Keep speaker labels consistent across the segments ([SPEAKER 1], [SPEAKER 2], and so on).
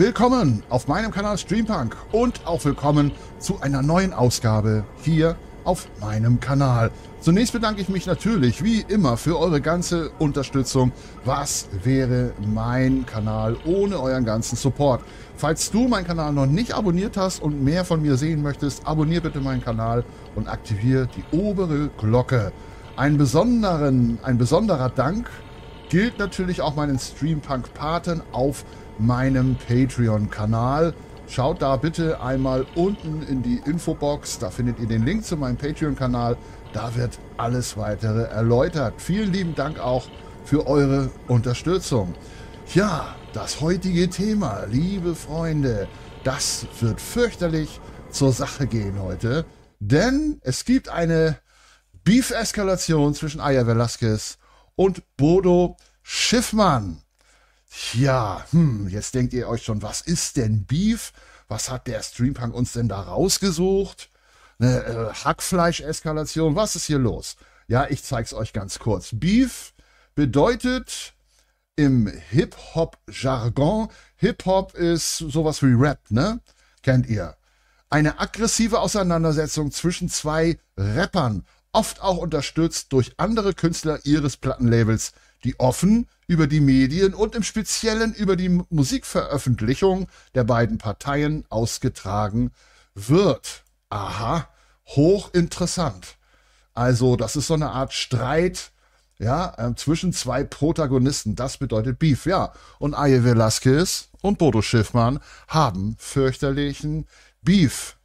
[SPEAKER 1] Willkommen auf meinem Kanal Streampunk und auch willkommen zu einer neuen Ausgabe hier auf meinem Kanal. Zunächst bedanke ich mich natürlich wie immer für eure ganze Unterstützung. Was wäre mein Kanal ohne euren ganzen Support? Falls du meinen Kanal noch nicht abonniert hast und mehr von mir sehen möchtest, abonniere bitte meinen Kanal und aktiviere die obere Glocke. Ein, besonderen, ein besonderer Dank gilt natürlich auch meinen Streampunk-Paten auf YouTube meinem Patreon-Kanal. Schaut da bitte einmal unten in die Infobox, da findet ihr den Link zu meinem Patreon-Kanal. Da wird alles weitere erläutert. Vielen lieben Dank auch für eure Unterstützung. Ja, das heutige Thema, liebe Freunde, das wird fürchterlich zur Sache gehen heute, denn es gibt eine Beef-Eskalation zwischen Aya Velasquez und Bodo Schiffmann. Tja, hm, jetzt denkt ihr euch schon, was ist denn Beef? Was hat der Streampunk uns denn da rausgesucht? Eine äh, Hackfleisch-Eskalation, was ist hier los? Ja, ich zeig's euch ganz kurz. Beef bedeutet im Hip-Hop-Jargon, Hip-Hop ist sowas wie Rap, ne? Kennt ihr? Eine aggressive Auseinandersetzung zwischen zwei Rappern, oft auch unterstützt durch andere Künstler ihres Plattenlabels, die offen über die Medien und im Speziellen über die Musikveröffentlichung der beiden Parteien ausgetragen wird. Aha, hochinteressant. Also das ist so eine Art Streit ja, äh, zwischen zwei Protagonisten. Das bedeutet Beef, ja. Und Aye Velasquez und Bodo Schiffmann haben fürchterlichen Beef.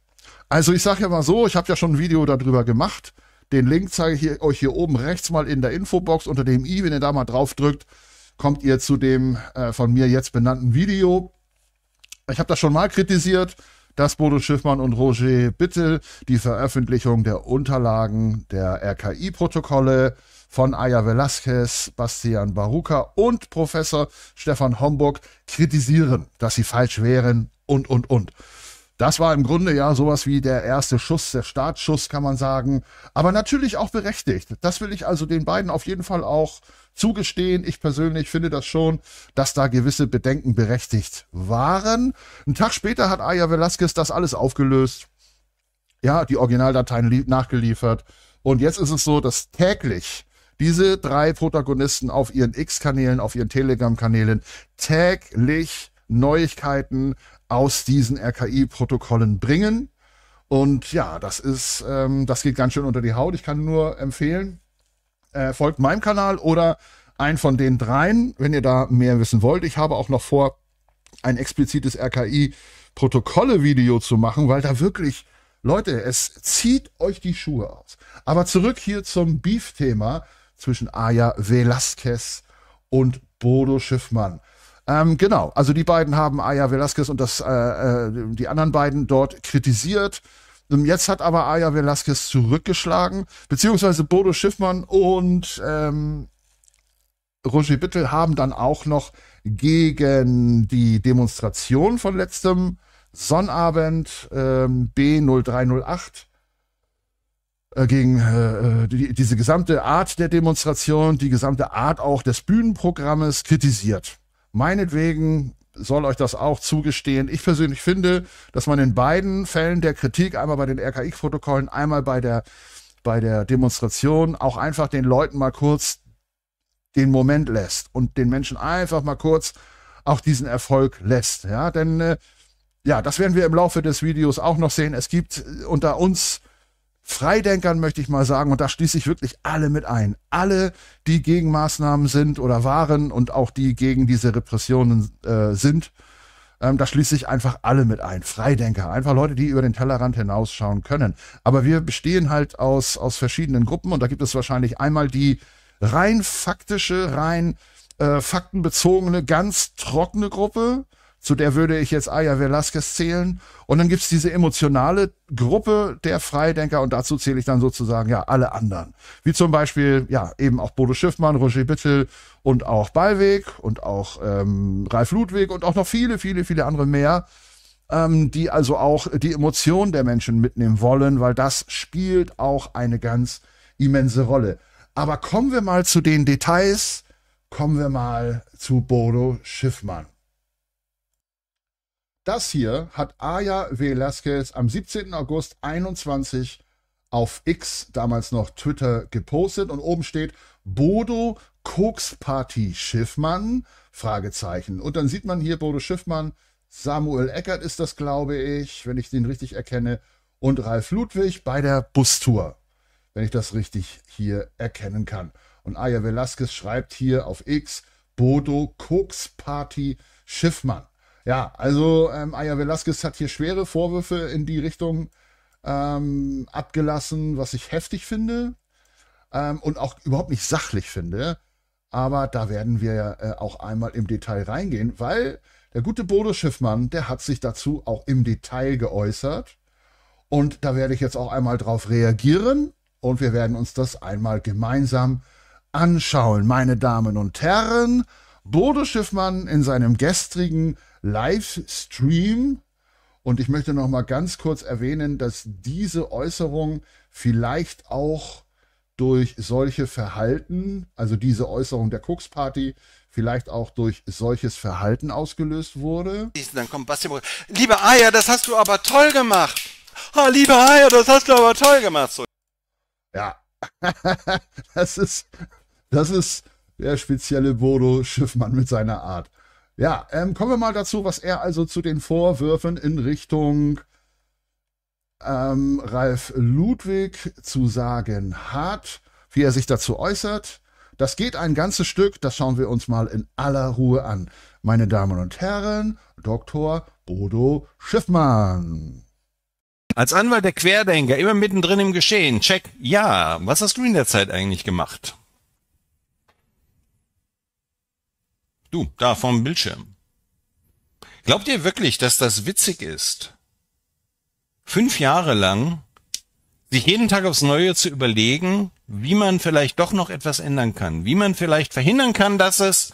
[SPEAKER 1] Also ich sage ja mal so, ich habe ja schon ein Video darüber gemacht. Den Link zeige ich euch hier oben rechts mal in der Infobox unter dem i. Wenn ihr da mal drauf drückt, kommt ihr zu dem äh, von mir jetzt benannten Video. Ich habe das schon mal kritisiert, dass Bodo Schiffmann und Roger bitte die Veröffentlichung der Unterlagen der RKI-Protokolle von Aya Velasquez, Bastian Baruca und Professor Stefan Homburg kritisieren, dass sie falsch wären und, und, und. Das war im Grunde ja sowas wie der erste Schuss, der Startschuss, kann man sagen. Aber natürlich auch berechtigt. Das will ich also den beiden auf jeden Fall auch zugestehen. Ich persönlich finde das schon, dass da gewisse Bedenken berechtigt waren. Ein Tag später hat Aya Velasquez das alles aufgelöst. Ja, die Originaldateien nachgeliefert. Und jetzt ist es so, dass täglich diese drei Protagonisten auf ihren X-Kanälen, auf ihren Telegram-Kanälen täglich Neuigkeiten aus diesen RKI-Protokollen bringen. Und ja, das ist, ähm, das geht ganz schön unter die Haut. Ich kann nur empfehlen, äh, folgt meinem Kanal oder einen von den dreien, wenn ihr da mehr wissen wollt. Ich habe auch noch vor, ein explizites RKI-Protokolle-Video zu machen, weil da wirklich, Leute, es zieht euch die Schuhe aus. Aber zurück hier zum Beef-Thema zwischen Aya Velasquez und Bodo Schiffmann. Ähm, genau, also die beiden haben Aya Velasquez und das, äh, äh die anderen beiden dort kritisiert. Jetzt hat aber Aya Velasquez zurückgeschlagen, beziehungsweise Bodo Schiffmann und ähm, Roger Bittel haben dann auch noch gegen die Demonstration von letztem Sonnabend ähm, B0308 äh, gegen äh, äh, die, diese gesamte Art der Demonstration, die gesamte Art auch des Bühnenprogrammes kritisiert. Meinetwegen soll euch das auch zugestehen. Ich persönlich finde, dass man in beiden Fällen der Kritik, einmal bei den RKI-Protokollen, einmal bei der, bei der Demonstration, auch einfach den Leuten mal kurz den Moment lässt und den Menschen einfach mal kurz auch diesen Erfolg lässt. Ja, denn äh, ja, das werden wir im Laufe des Videos auch noch sehen. Es gibt äh, unter uns Freidenkern möchte ich mal sagen, und da schließe ich wirklich alle mit ein. Alle, die gegen Maßnahmen sind oder waren und auch die gegen diese Repressionen äh, sind, ähm, da schließe ich einfach alle mit ein. Freidenker, einfach Leute, die über den Tellerrand hinausschauen können. Aber wir bestehen halt aus, aus verschiedenen Gruppen und da gibt es wahrscheinlich einmal die rein faktische, rein äh, faktenbezogene, ganz trockene Gruppe zu der würde ich jetzt Aya Velasquez zählen. Und dann gibt's diese emotionale Gruppe der Freidenker und dazu zähle ich dann sozusagen ja alle anderen. Wie zum Beispiel, ja, eben auch Bodo Schiffmann, Roger Bittel und auch Ballweg und auch ähm, Ralf Ludwig und auch noch viele, viele, viele andere mehr, ähm, die also auch die Emotionen der Menschen mitnehmen wollen, weil das spielt auch eine ganz immense Rolle. Aber kommen wir mal zu den Details, kommen wir mal zu Bodo Schiffmann. Das hier hat Aya Velasquez am 17. August 21 auf X, damals noch Twitter, gepostet und oben steht Bodo Koksparty Schiffmann? Fragezeichen. Und dann sieht man hier Bodo Schiffmann, Samuel Eckert ist das, glaube ich, wenn ich den richtig erkenne, und Ralf Ludwig bei der Bustour, wenn ich das richtig hier erkennen kann. Und Aya Velasquez schreibt hier auf X Bodo Koksparty Schiffmann. Ja, also ähm, Aya Velasquez hat hier schwere Vorwürfe in die Richtung ähm, abgelassen, was ich heftig finde ähm, und auch überhaupt nicht sachlich finde. Aber da werden wir äh, auch einmal im Detail reingehen, weil der gute Bodo Schiffmann, der hat sich dazu auch im Detail geäußert. Und da werde ich jetzt auch einmal drauf reagieren und wir werden uns das einmal gemeinsam anschauen. Meine Damen und Herren, Bodo Schiffmann in seinem gestrigen Livestream. Und ich möchte noch mal ganz kurz erwähnen, dass diese Äußerung vielleicht auch durch solche Verhalten, also diese Äußerung der Cooks Party, vielleicht auch durch solches Verhalten ausgelöst wurde.
[SPEAKER 2] Dann kommt Bastian. Liebe Eier, das hast
[SPEAKER 1] du aber toll
[SPEAKER 2] gemacht. Oh, liebe Eier, das hast du aber toll gemacht. So. Ja,
[SPEAKER 1] das ist, das ist der spezielle Bodo Schiffmann mit seiner Art. Ja, ähm, kommen wir mal dazu, was er also zu den Vorwürfen in Richtung ähm, Ralf Ludwig zu sagen hat, wie er sich dazu äußert. Das geht ein ganzes Stück, das schauen wir uns mal in aller Ruhe an. Meine Damen und Herren, Dr. Bodo Schiffmann.
[SPEAKER 2] Als Anwalt der Querdenker, immer mittendrin im Geschehen. Check, ja, was hast du in der Zeit eigentlich gemacht? Du, da vom Bildschirm. Glaubt ihr wirklich, dass das witzig ist? Fünf Jahre lang sich jeden Tag aufs Neue zu überlegen, wie man vielleicht doch noch etwas ändern kann, wie man vielleicht verhindern kann, dass es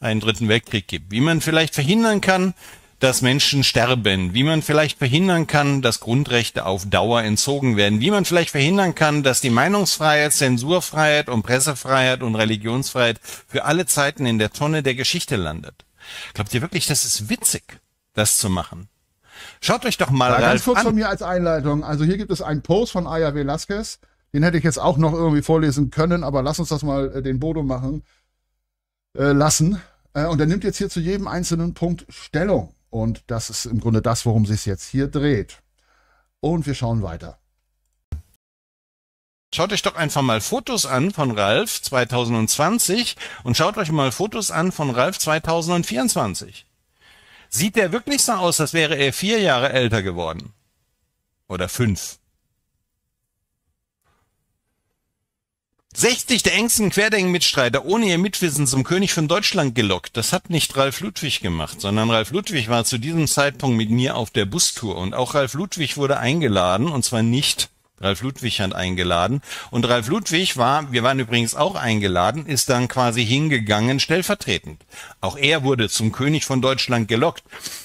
[SPEAKER 2] einen dritten Weltkrieg gibt, wie man vielleicht verhindern kann, dass Menschen sterben, wie man vielleicht verhindern kann, dass Grundrechte auf Dauer entzogen werden, wie man vielleicht verhindern kann, dass die Meinungsfreiheit, Zensurfreiheit und Pressefreiheit und Religionsfreiheit für alle Zeiten in der Tonne der Geschichte landet. Glaubt ihr wirklich, das ist witzig, das zu machen? Schaut euch doch mal ja, Ganz kurz an. von
[SPEAKER 1] mir als Einleitung. Also hier gibt es einen Post von Aya Velasquez. Den hätte ich jetzt auch noch irgendwie vorlesen können, aber lass uns das mal äh, den Bodo machen äh, lassen. Äh, und er nimmt jetzt hier zu jedem einzelnen Punkt Stellung. Und das ist im Grunde das, worum sich jetzt hier dreht. Und wir schauen weiter.
[SPEAKER 2] Schaut euch doch einfach mal Fotos an von Ralf 2020 und schaut euch mal Fotos an von Ralf 2024. Sieht der wirklich so aus, als wäre er vier Jahre älter geworden? Oder fünf? 60 der engsten Querdenken-Mitstreiter ohne ihr Mitwissen zum König von Deutschland gelockt. Das hat nicht Ralf Ludwig gemacht, sondern Ralf Ludwig war zu diesem Zeitpunkt mit mir auf der Bustour und auch Ralf Ludwig wurde eingeladen und zwar nicht Ralf Ludwig hat eingeladen. Und Ralf Ludwig war, wir waren übrigens auch eingeladen, ist dann quasi hingegangen, stellvertretend. Auch er wurde zum König von Deutschland gelockt,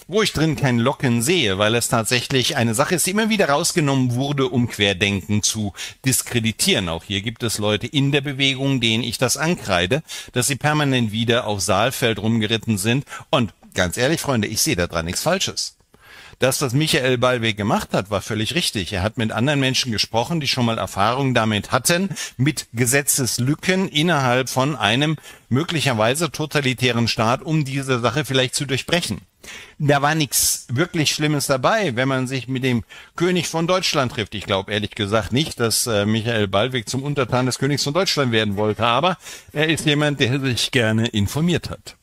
[SPEAKER 2] wo ich drin kein Locken sehe, weil es tatsächlich eine Sache ist, die immer wieder rausgenommen wurde, um Querdenken zu diskreditieren. Auch hier gibt es Leute in der Bewegung, denen ich das ankreide, dass sie permanent wieder auf Saalfeld rumgeritten sind. Und ganz ehrlich, Freunde, ich sehe da dran nichts Falsches. Das, was Michael Ballweg gemacht hat, war völlig richtig. Er hat mit anderen Menschen gesprochen, die schon mal Erfahrungen damit hatten, mit Gesetzeslücken innerhalb von einem möglicherweise totalitären Staat, um diese Sache vielleicht zu durchbrechen. Da war nichts wirklich Schlimmes dabei, wenn man sich mit dem König von Deutschland trifft. Ich glaube ehrlich gesagt nicht, dass äh, Michael Ballweg zum Untertan des Königs von Deutschland werden wollte, aber er ist jemand, der sich gerne informiert hat.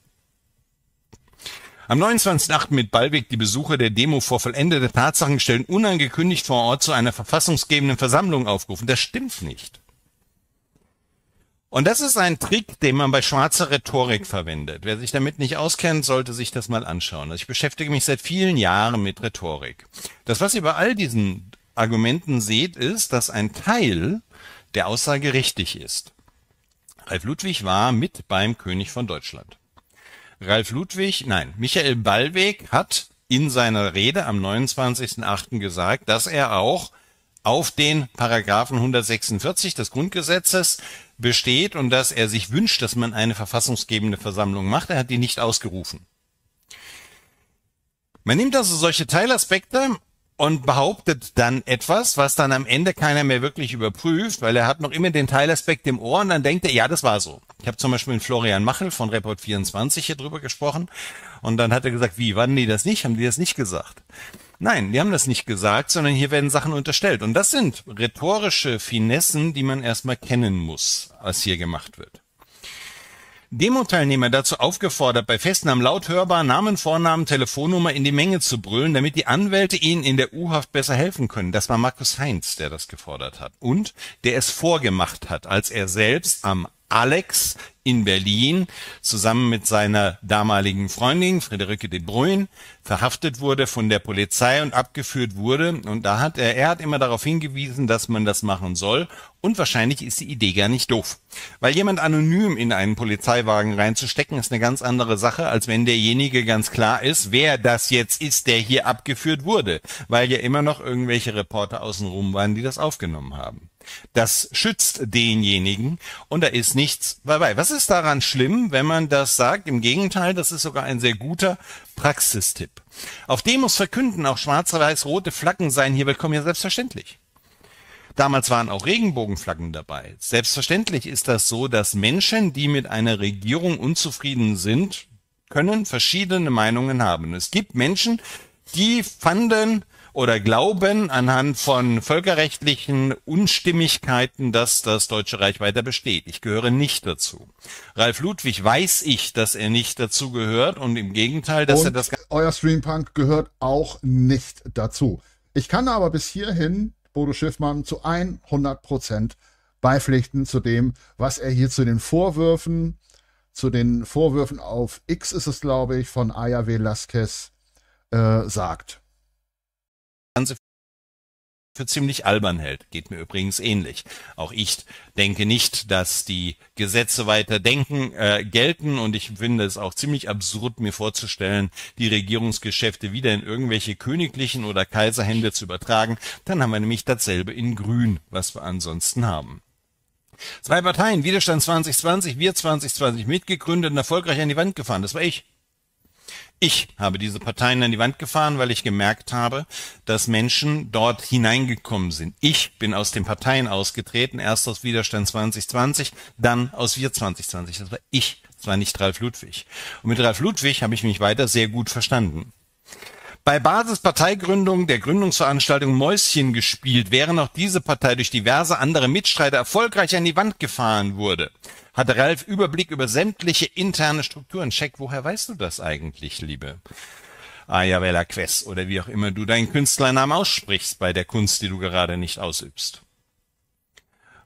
[SPEAKER 2] Am 29.8. mit Ballweg die Besucher der Demo vor vollendete Tatsachen stellen, unangekündigt vor Ort zu einer verfassungsgebenden Versammlung aufgerufen. Das stimmt nicht. Und das ist ein Trick, den man bei schwarzer Rhetorik verwendet. Wer sich damit nicht auskennt, sollte sich das mal anschauen. Also ich beschäftige mich seit vielen Jahren mit Rhetorik. Das, was ihr bei all diesen Argumenten seht, ist, dass ein Teil der Aussage richtig ist. Ralf Ludwig war mit beim König von Deutschland. Ralf Ludwig, nein, Michael Ballweg hat in seiner Rede am 29.08. gesagt, dass er auch auf den Paragraphen 146 des Grundgesetzes besteht und dass er sich wünscht, dass man eine verfassungsgebende Versammlung macht. Er hat die nicht ausgerufen. Man nimmt also solche Teilaspekte und behauptet dann etwas, was dann am Ende keiner mehr wirklich überprüft, weil er hat noch immer den Teilaspekt im Ohr und dann denkt er, ja, das war so. Ich habe zum Beispiel mit Florian Machel von Report 24 hier drüber gesprochen und dann hat er gesagt, wie, waren die das nicht? Haben die das nicht gesagt? Nein, die haben das nicht gesagt, sondern hier werden Sachen unterstellt. Und das sind rhetorische Finessen, die man erstmal kennen muss, was hier gemacht wird. Demo-Teilnehmer dazu aufgefordert, bei Festnahmen laut hörbar Namen, Vornamen, Telefonnummer in die Menge zu brüllen, damit die Anwälte ihnen in der U-Haft besser helfen können. Das war Markus Heinz, der das gefordert hat und der es vorgemacht hat, als er selbst am Alex in Berlin zusammen mit seiner damaligen Freundin Friederike de Bruyn verhaftet wurde von der Polizei und abgeführt wurde. Und da hat er, er hat immer darauf hingewiesen, dass man das machen soll. Und wahrscheinlich ist die Idee gar nicht doof. Weil jemand anonym in einen Polizeiwagen reinzustecken, ist eine ganz andere Sache, als wenn derjenige ganz klar ist, wer das jetzt ist, der hier abgeführt wurde. Weil ja immer noch irgendwelche Reporter außenrum waren, die das aufgenommen haben. Das schützt denjenigen und da ist nichts dabei. Was ist daran schlimm, wenn man das sagt? Im Gegenteil, das ist sogar ein sehr guter Praxistipp. Auf Demos verkünden auch schwarze, weiß rote Flaggen seien hier willkommen, ja selbstverständlich. Damals waren auch Regenbogenflaggen dabei. Selbstverständlich ist das so, dass Menschen, die mit einer Regierung unzufrieden sind, können verschiedene Meinungen haben. Es gibt Menschen, die fanden oder glauben anhand von völkerrechtlichen Unstimmigkeiten, dass das Deutsche Reich weiter besteht. Ich gehöre nicht dazu. Ralf Ludwig weiß ich, dass er nicht dazu gehört und im Gegenteil, dass und er das.
[SPEAKER 1] Euer Streampunk gehört auch nicht dazu. Ich kann aber bis hierhin Bodo Schiffmann zu 100 Prozent beipflichten zu dem, was er hier zu den Vorwürfen, zu den Vorwürfen auf X ist es, glaube ich, von Aya Velasquez äh, sagt. Ganze
[SPEAKER 2] für ziemlich albern hält. Geht mir übrigens ähnlich. Auch ich denke nicht, dass die Gesetze weiter denken, äh, gelten und ich finde es auch ziemlich absurd, mir vorzustellen, die Regierungsgeschäfte wieder in irgendwelche königlichen oder Kaiserhände zu übertragen. Dann haben wir nämlich dasselbe in Grün, was wir ansonsten haben. Zwei Parteien, Widerstand 2020, wir 2020 mitgegründet und erfolgreich an die Wand gefahren. Das war ich. Ich habe diese Parteien an die Wand gefahren, weil ich gemerkt habe, dass Menschen dort hineingekommen sind. Ich bin aus den Parteien ausgetreten, erst aus Widerstand 2020, dann aus Wir 2020. Das war ich, das war nicht Ralf Ludwig. Und mit Ralf Ludwig habe ich mich weiter sehr gut verstanden. Bei Basisparteigründung der Gründungsveranstaltung Mäuschen gespielt, während auch diese Partei durch diverse andere Mitstreiter erfolgreich an die Wand gefahren wurde, hatte Ralf Überblick über sämtliche interne Strukturen. Check, woher weißt du das eigentlich, Liebe? Ayavella Quest oder wie auch immer du deinen Künstlernamen aussprichst bei der Kunst, die du gerade nicht ausübst.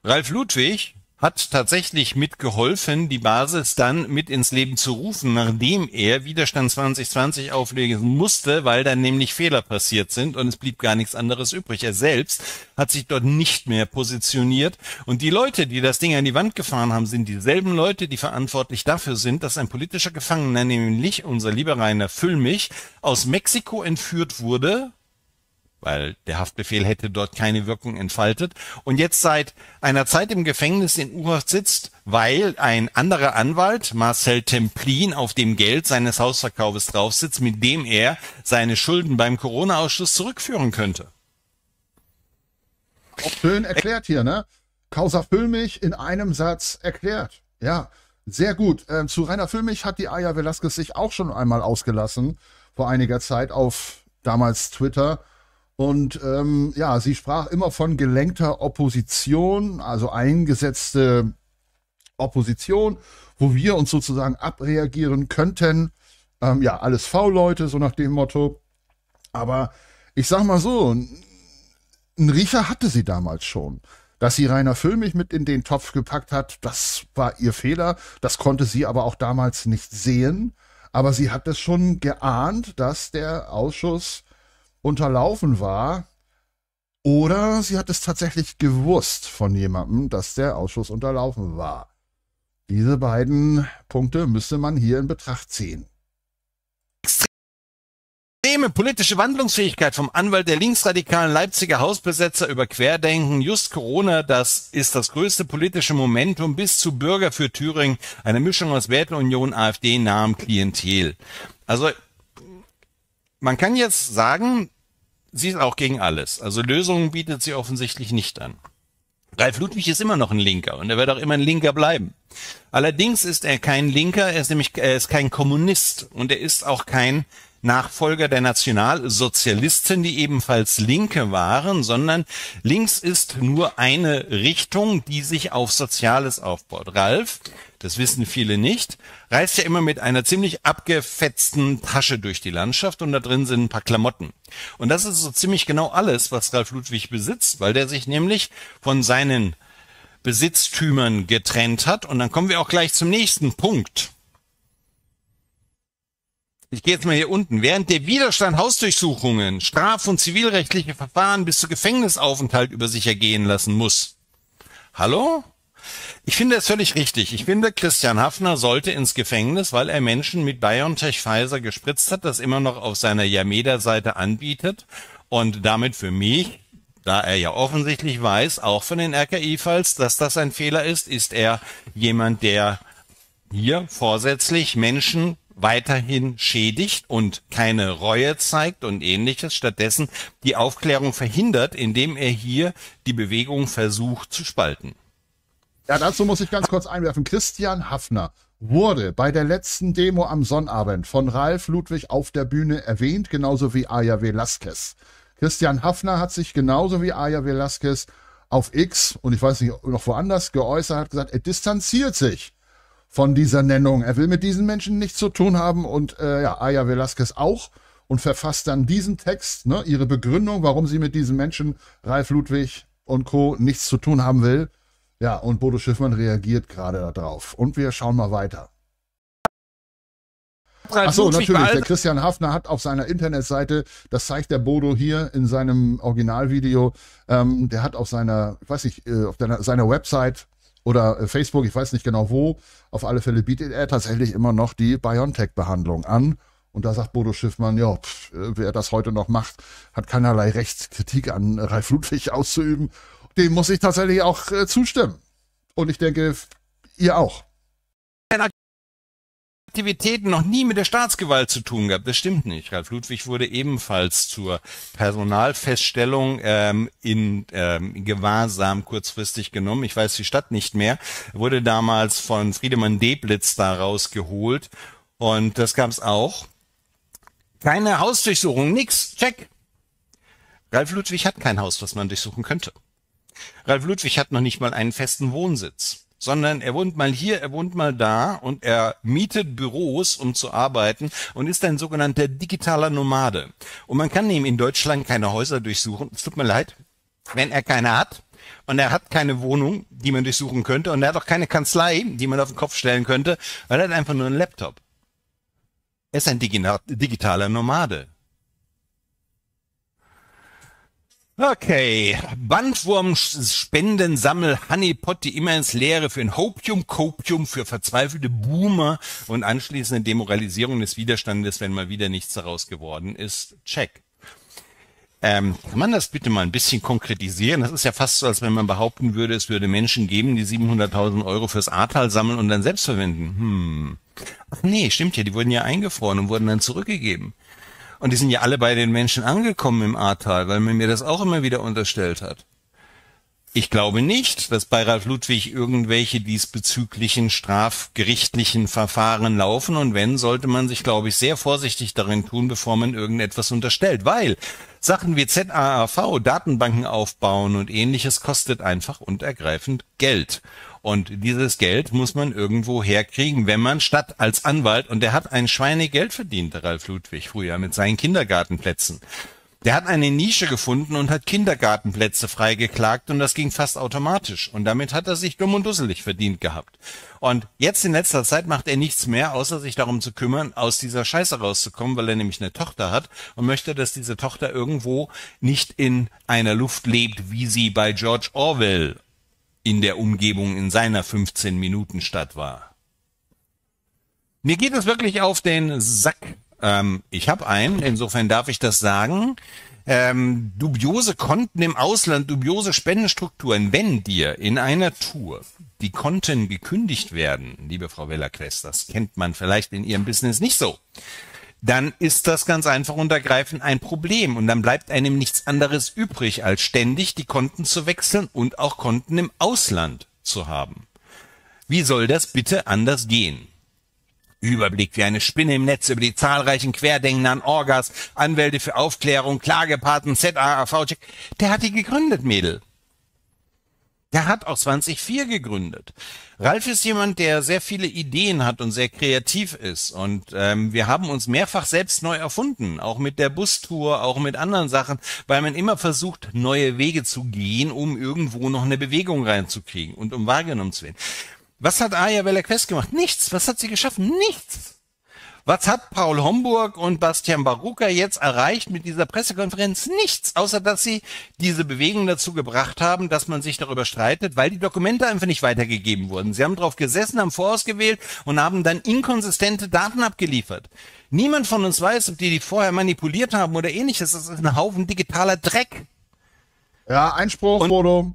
[SPEAKER 2] Ralf Ludwig hat tatsächlich mitgeholfen, die Basis dann mit ins Leben zu rufen, nachdem er Widerstand 2020 auflegen musste, weil dann nämlich Fehler passiert sind und es blieb gar nichts anderes übrig. Er selbst hat sich dort nicht mehr positioniert und die Leute, die das Ding an die Wand gefahren haben, sind dieselben Leute, die verantwortlich dafür sind, dass ein politischer Gefangener, nämlich unser lieber Rainer Füllmich, aus Mexiko entführt wurde, weil der Haftbefehl hätte dort keine Wirkung entfaltet und jetzt seit einer Zeit im Gefängnis in u sitzt, weil ein anderer Anwalt, Marcel Templin, auf dem Geld seines Hausverkaufes drauf sitzt, mit dem er seine Schulden beim Corona-Ausschuss zurückführen könnte.
[SPEAKER 1] Auch schön erklärt hier, ne? Causa Füllmich in einem Satz erklärt. Ja, sehr gut. Ähm, zu Rainer Füllmich hat die Aya Velasquez sich auch schon einmal ausgelassen, vor einiger Zeit auf damals Twitter und ähm, ja, sie sprach immer von gelenkter Opposition, also eingesetzte Opposition, wo wir uns sozusagen abreagieren könnten. Ähm, ja, alles V-Leute, so nach dem Motto. Aber ich sag mal so, ein Riecher hatte sie damals schon. Dass sie Rainer Füllmich mit in den Topf gepackt hat, das war ihr Fehler. Das konnte sie aber auch damals nicht sehen. Aber sie hat es schon geahnt, dass der Ausschuss unterlaufen war. Oder sie hat es tatsächlich gewusst von jemandem, dass der Ausschuss unterlaufen war. Diese beiden Punkte müsste man hier in Betracht ziehen.
[SPEAKER 2] Extreme politische Wandlungsfähigkeit vom Anwalt der linksradikalen Leipziger Hausbesetzer über Querdenken, just Corona, das ist das größte politische Momentum bis zu Bürger für Thüringen, eine Mischung aus Werteunion, AfD, Namen, Klientel. Also man kann jetzt sagen, sie ist auch gegen alles. Also Lösungen bietet sie offensichtlich nicht an. Ralf Ludwig ist immer noch ein Linker und er wird auch immer ein Linker bleiben. Allerdings ist er kein Linker, er ist nämlich er ist kein Kommunist und er ist auch kein Nachfolger der Nationalsozialisten, die ebenfalls Linke waren, sondern links ist nur eine Richtung, die sich auf Soziales aufbaut. Ralf, das wissen viele nicht, reist ja immer mit einer ziemlich abgefetzten Tasche durch die Landschaft und da drin sind ein paar Klamotten. Und das ist so ziemlich genau alles, was Ralf Ludwig besitzt, weil der sich nämlich von seinen Besitztümern getrennt hat. Und dann kommen wir auch gleich zum nächsten Punkt. Ich gehe jetzt mal hier unten. Während der Widerstand Hausdurchsuchungen, straf- und zivilrechtliche Verfahren bis zu Gefängnisaufenthalt über sich ergehen lassen muss. Hallo? Ich finde es völlig richtig. Ich finde, Christian Hafner sollte ins Gefängnis, weil er Menschen mit BioNTech Pfizer gespritzt hat, das immer noch auf seiner Yameda-Seite anbietet und damit für mich, da er ja offensichtlich weiß, auch von den RKI-Falls, dass das ein Fehler ist, ist er jemand, der hier vorsätzlich Menschen weiterhin schädigt und keine Reue zeigt und ähnliches, stattdessen die Aufklärung verhindert, indem er hier die Bewegung versucht zu spalten.
[SPEAKER 1] Ja, dazu muss ich ganz kurz einwerfen. Christian Hafner wurde bei der letzten Demo am Sonnabend von Ralf Ludwig auf der Bühne erwähnt, genauso wie Aya Velasquez. Christian Hafner hat sich genauso wie Aya Velasquez auf X und ich weiß nicht noch woanders geäußert, hat gesagt, er distanziert sich von dieser Nennung. Er will mit diesen Menschen nichts zu tun haben und äh, ja, Aya Velasquez auch und verfasst dann diesen Text, ne, ihre Begründung, warum sie mit diesen Menschen, Ralf Ludwig und Co. nichts zu tun haben will. Ja, und Bodo Schiffmann reagiert gerade darauf. Und wir schauen mal weiter. Achso, natürlich. Der Christian Hafner hat auf seiner Internetseite, das zeigt der Bodo hier in seinem Originalvideo, ähm, der hat auf seiner, weiß nicht, äh, auf seiner Website oder äh, Facebook, ich weiß nicht genau wo, auf alle Fälle bietet er tatsächlich immer noch die BioNTech-Behandlung an. Und da sagt Bodo Schiffmann, ja, pf, äh, wer das heute noch macht, hat keinerlei Rechtskritik an Ralf Ludwig auszuüben. Dem muss ich tatsächlich auch äh, zustimmen. Und ich denke, ihr auch.
[SPEAKER 2] Aktivitäten noch nie mit der Staatsgewalt zu tun gehabt. Das stimmt nicht. Ralf Ludwig wurde ebenfalls zur Personalfeststellung ähm, in, ähm, Gewahrsam kurzfristig genommen. Ich weiß die Stadt nicht mehr. Er wurde damals von Friedemann Deblitz da rausgeholt. Und das gab's auch. Keine Hausdurchsuchung, nix. Check. Ralf Ludwig hat kein Haus, was man durchsuchen könnte. Ralf Ludwig hat noch nicht mal einen festen Wohnsitz sondern er wohnt mal hier, er wohnt mal da und er mietet Büros, um zu arbeiten und ist ein sogenannter digitaler Nomade. Und man kann ihm in Deutschland keine Häuser durchsuchen. Es tut mir leid, wenn er keine hat. Und er hat keine Wohnung, die man durchsuchen könnte. Und er hat auch keine Kanzlei, die man auf den Kopf stellen könnte, weil er hat einfach nur einen Laptop. Er ist ein digitaler Nomade. Okay, Bandwurm, Spenden, Sammel, Honeypot, die immer ins Leere für ein Hopium, Copium, für verzweifelte Boomer und anschließende Demoralisierung des Widerstandes, wenn mal wieder nichts daraus geworden ist. Check. Ähm, kann man das bitte mal ein bisschen konkretisieren? Das ist ja fast so, als wenn man behaupten würde, es würde Menschen geben, die 700.000 Euro fürs Ahrtal sammeln und dann selbst verwenden. Hm. Ach nee, stimmt ja, die wurden ja eingefroren und wurden dann zurückgegeben. Und die sind ja alle bei den Menschen angekommen im Ahrtal, weil man mir das auch immer wieder unterstellt hat. Ich glaube nicht, dass bei Ralf Ludwig irgendwelche diesbezüglichen strafgerichtlichen Verfahren laufen. Und wenn, sollte man sich, glaube ich, sehr vorsichtig darin tun, bevor man irgendetwas unterstellt. Weil Sachen wie ZAAV, Datenbanken aufbauen und ähnliches kostet einfach und ergreifend Geld. Und dieses Geld muss man irgendwo herkriegen, wenn man statt als Anwalt, und der hat ein Schweinegeld verdient, der Ralf Ludwig früher mit seinen Kindergartenplätzen. Der hat eine Nische gefunden und hat Kindergartenplätze freigeklagt und das ging fast automatisch. Und damit hat er sich dumm und dusselig verdient gehabt. Und jetzt in letzter Zeit macht er nichts mehr, außer sich darum zu kümmern, aus dieser Scheiße rauszukommen, weil er nämlich eine Tochter hat und möchte, dass diese Tochter irgendwo nicht in einer Luft lebt, wie sie bei George Orwell in der Umgebung in seiner 15 Minuten Stadt war. Mir geht es wirklich auf den Sack. Ähm, ich habe einen, insofern darf ich das sagen. Ähm, dubiose Konten im Ausland, dubiose Spendenstrukturen, wenn dir in einer Tour die Konten gekündigt werden, liebe Frau Weller-Quest, das kennt man vielleicht in Ihrem Business nicht so, dann ist das ganz einfach und ergreifend ein Problem. Und dann bleibt einem nichts anderes übrig, als ständig die Konten zu wechseln und auch Konten im Ausland zu haben. Wie soll das bitte anders gehen? Überblick wie eine Spinne im Netz über die zahlreichen Querdenker an Orgas, Anwälte für Aufklärung, Klagepaten, ZAAV-Check. Der hat die gegründet, Mädel. Der hat auch 2004 gegründet. Ralf ist jemand, der sehr viele Ideen hat und sehr kreativ ist. Und ähm, wir haben uns mehrfach selbst neu erfunden, auch mit der Bustour, auch mit anderen Sachen, weil man immer versucht, neue Wege zu gehen, um irgendwo noch eine Bewegung reinzukriegen und um wahrgenommen zu werden. Was hat Aya Bella Quest gemacht? Nichts. Was hat sie geschaffen? Nichts. Was hat Paul Homburg und Bastian Baruka jetzt erreicht mit dieser Pressekonferenz? Nichts, außer dass sie diese Bewegung dazu gebracht haben, dass man sich darüber streitet, weil die Dokumente einfach nicht weitergegeben wurden. Sie haben drauf gesessen, haben vorausgewählt und haben dann inkonsistente Daten abgeliefert. Niemand von uns weiß, ob die die vorher manipuliert haben oder ähnliches. Das ist ein Haufen digitaler Dreck.
[SPEAKER 1] Ja, Einspruch, und Bodo.